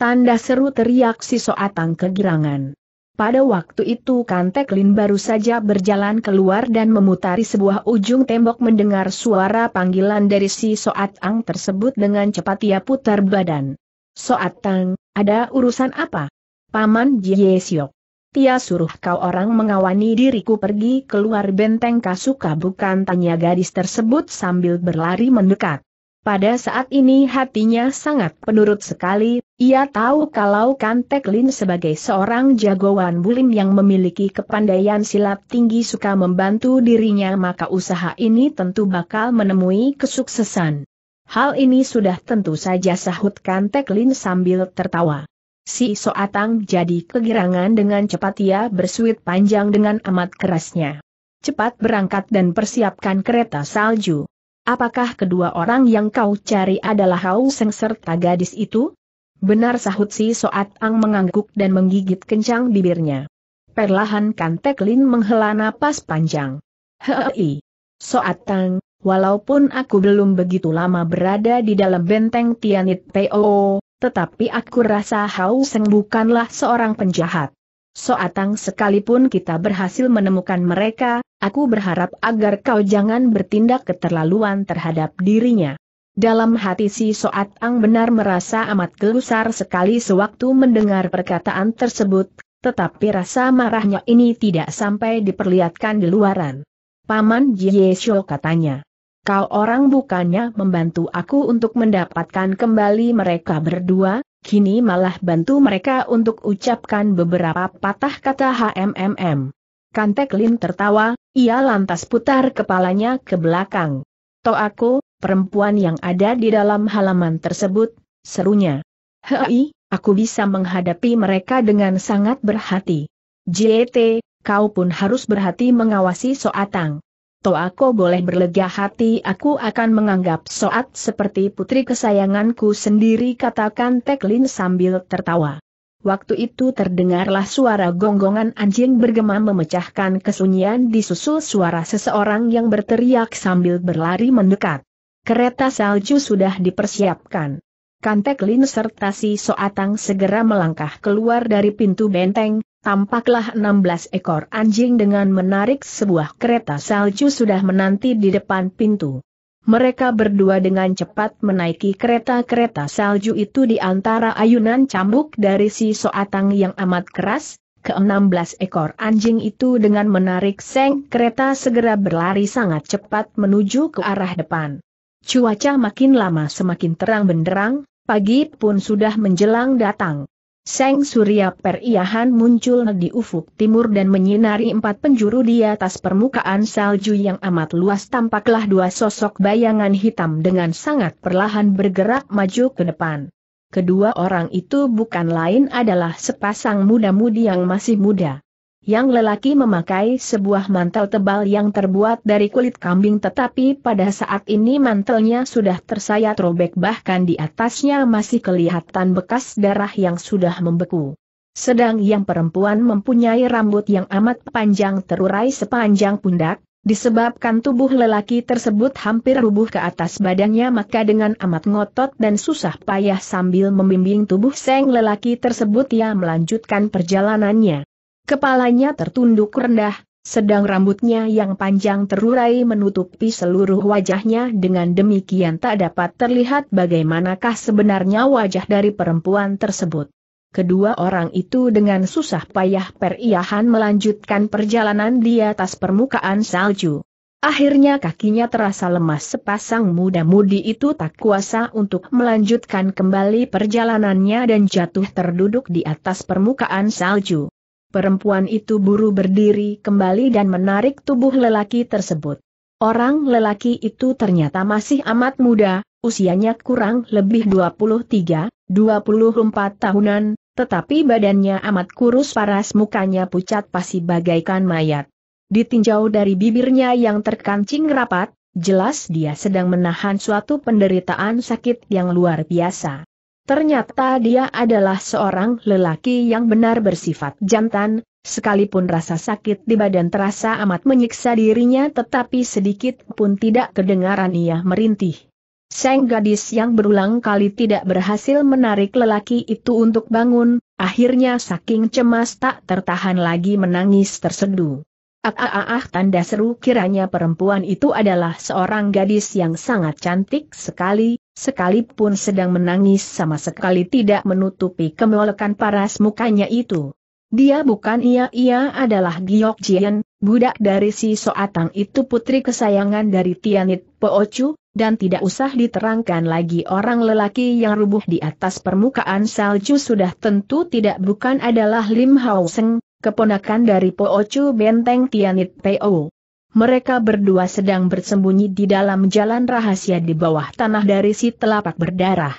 Tanda seru teriak si Soatang kegirangan. Pada waktu itu Kantek Lin baru saja berjalan keluar dan memutari sebuah ujung tembok mendengar suara panggilan dari si Soatang tersebut dengan cepat ia putar badan. Soatang, ada urusan apa? Paman Jie Siok. Tia suruh kau orang mengawani diriku pergi keluar benteng Kasuka bukan tanya gadis tersebut sambil berlari mendekat. Pada saat ini hatinya sangat penurut sekali, ia tahu kalau Kantek Lin sebagai seorang jagoan bulim yang memiliki kepandaian silat tinggi suka membantu dirinya maka usaha ini tentu bakal menemui kesuksesan. Hal ini sudah tentu saja sahut Kantek Lin sambil tertawa. Si Soatang jadi kegirangan dengan cepat ia bersuit panjang dengan amat kerasnya. Cepat berangkat dan persiapkan kereta salju. Apakah kedua orang yang kau cari adalah Hau Seng serta gadis itu? Benar sahut si Soatang mengangguk dan menggigit kencang bibirnya. Perlahan Kantek Lin menghela napas panjang. Hei, Soatang, walaupun aku belum begitu lama berada di dalam benteng Tianit Po, tetapi aku rasa Hau Seng bukanlah seorang penjahat. Soatang sekalipun kita berhasil menemukan mereka, aku berharap agar kau jangan bertindak keterlaluan terhadap dirinya. Dalam hati si Soatang benar merasa amat gelusar sekali sewaktu mendengar perkataan tersebut, tetapi rasa marahnya ini tidak sampai diperlihatkan di luaran. Paman Jiesho katanya. Kau orang bukannya membantu aku untuk mendapatkan kembali mereka berdua, kini malah bantu mereka untuk ucapkan beberapa patah kata HMMM. Kantek Lin tertawa, ia lantas putar kepalanya ke belakang. To aku, perempuan yang ada di dalam halaman tersebut, serunya. Hei, aku bisa menghadapi mereka dengan sangat berhati. JT, kau pun harus berhati mengawasi Soatang toh aku boleh berlega hati aku akan menganggap soat seperti putri kesayanganku sendiri katakan Teklin sambil tertawa. Waktu itu terdengarlah suara gonggongan anjing bergema memecahkan kesunyian disusul suara seseorang yang berteriak sambil berlari mendekat. Kereta salju sudah dipersiapkan. Kantek Lin serta si Soatang segera melangkah keluar dari pintu benteng, tampaklah 16 ekor anjing dengan menarik sebuah kereta salju sudah menanti di depan pintu. Mereka berdua dengan cepat menaiki kereta-kereta salju itu di antara ayunan cambuk dari si soatang yang amat keras, ke-16 ekor anjing itu dengan menarik seng kereta segera berlari sangat cepat menuju ke arah depan. Cuaca makin lama semakin terang benderang, pagi pun sudah menjelang datang. Seng Surya Periahan muncul di ufuk timur dan menyinari empat penjuru di atas permukaan salju yang amat luas tampaklah dua sosok bayangan hitam dengan sangat perlahan bergerak maju ke depan. Kedua orang itu bukan lain adalah sepasang muda-mudi yang masih muda. Yang lelaki memakai sebuah mantel tebal yang terbuat dari kulit kambing tetapi pada saat ini mantelnya sudah tersayat robek bahkan di atasnya masih kelihatan bekas darah yang sudah membeku. Sedang yang perempuan mempunyai rambut yang amat panjang terurai sepanjang pundak, Disebabkan tubuh lelaki tersebut hampir rubuh ke atas badannya maka dengan amat ngotot dan susah payah sambil membimbing tubuh seng lelaki tersebut ia melanjutkan perjalanannya. Kepalanya tertunduk rendah, sedang rambutnya yang panjang terurai menutupi seluruh wajahnya dengan demikian tak dapat terlihat bagaimanakah sebenarnya wajah dari perempuan tersebut. Kedua orang itu dengan susah payah periahan melanjutkan perjalanan di atas permukaan salju. Akhirnya kakinya terasa lemas sepasang muda-mudi itu tak kuasa untuk melanjutkan kembali perjalanannya dan jatuh terduduk di atas permukaan salju. Perempuan itu buru berdiri kembali dan menarik tubuh lelaki tersebut. Orang lelaki itu ternyata masih amat muda, usianya kurang lebih 23, 24 tahunan, tetapi badannya amat kurus paras mukanya pucat pasti bagaikan mayat. Ditinjau dari bibirnya yang terkancing rapat, jelas dia sedang menahan suatu penderitaan sakit yang luar biasa. Ternyata dia adalah seorang lelaki yang benar bersifat jantan, sekalipun rasa sakit di badan terasa amat menyiksa dirinya tetapi sedikit pun tidak kedengaran ia merintih. Seng gadis yang berulang kali tidak berhasil menarik lelaki itu untuk bangun, akhirnya saking cemas tak tertahan lagi menangis terseduh. Ah, ah, tanda seru kiranya perempuan itu adalah seorang gadis yang sangat cantik sekali, sekalipun sedang menangis sama sekali tidak menutupi kemolekan paras mukanya itu. Dia bukan ia-ia adalah Giok Jian, budak dari si Soatang itu putri kesayangan dari Tianit Poochu, dan tidak usah diterangkan lagi orang lelaki yang rubuh di atas permukaan salju sudah tentu tidak bukan adalah Lim Hao Seng, keponakan dari Po Ocu Benteng Tianit Po. Mereka berdua sedang bersembunyi di dalam jalan rahasia di bawah tanah dari si telapak berdarah.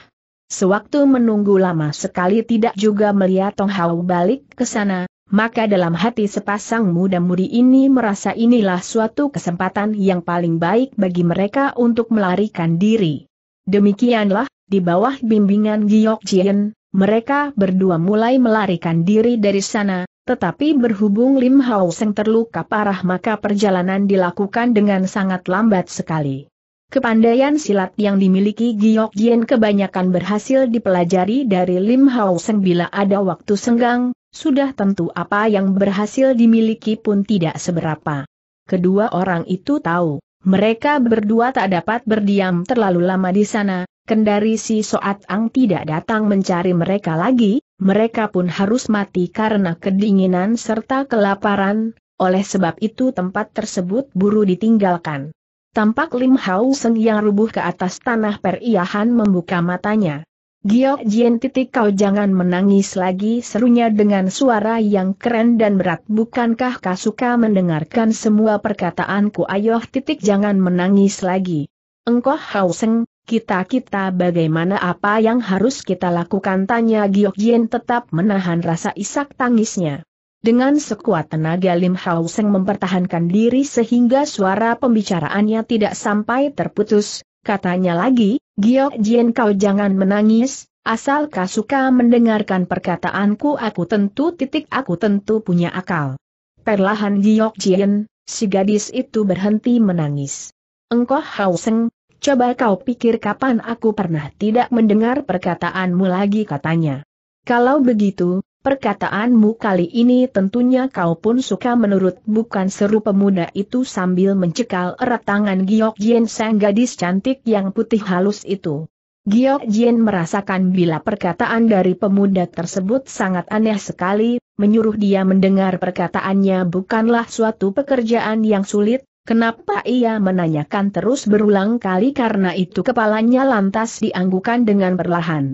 Sewaktu menunggu lama sekali tidak juga melihat Tong Hao balik ke sana, maka dalam hati sepasang muda-mudi ini merasa inilah suatu kesempatan yang paling baik bagi mereka untuk melarikan diri. Demikianlah, di bawah bimbingan Giok Jien, mereka berdua mulai melarikan diri dari sana, tetapi berhubung Lim Hao Seng terluka parah maka perjalanan dilakukan dengan sangat lambat sekali. Kepandaian silat yang dimiliki Giok Jien kebanyakan berhasil dipelajari dari Lim Hao Seng bila ada waktu senggang, sudah tentu apa yang berhasil dimiliki pun tidak seberapa. Kedua orang itu tahu, mereka berdua tak dapat berdiam terlalu lama di sana, Kendari si Soat Ang tidak datang mencari mereka lagi, mereka pun harus mati karena kedinginan serta kelaparan, oleh sebab itu tempat tersebut buru ditinggalkan. Tampak Lim Hau Seng yang rubuh ke atas tanah periahan membuka matanya. Giok Jien titik kau jangan menangis lagi serunya dengan suara yang keren dan berat bukankah kau suka mendengarkan semua perkataanku ayoh titik jangan menangis lagi. Engkau Hau Seng, kita-kita bagaimana apa yang harus kita lakukan tanya Giok Jin tetap menahan rasa isak tangisnya. Dengan sekuat tenaga Lim Hao Seng mempertahankan diri sehingga suara pembicaraannya tidak sampai terputus, katanya lagi, Giok Jin kau jangan menangis, Asal kau suka mendengarkan perkataanku aku tentu titik aku tentu punya akal. Perlahan Giok Jin, si gadis itu berhenti menangis. Engkau Hao Seng, Coba kau pikir kapan aku pernah tidak mendengar perkataanmu lagi katanya. Kalau begitu, perkataanmu kali ini tentunya kau pun suka menurut bukan seru pemuda itu sambil mencekal erat tangan Giok Jien sang gadis cantik yang putih halus itu. Giok Jien merasakan bila perkataan dari pemuda tersebut sangat aneh sekali, menyuruh dia mendengar perkataannya bukanlah suatu pekerjaan yang sulit, Kenapa ia menanyakan terus berulang kali karena itu kepalanya lantas dianggukan dengan perlahan.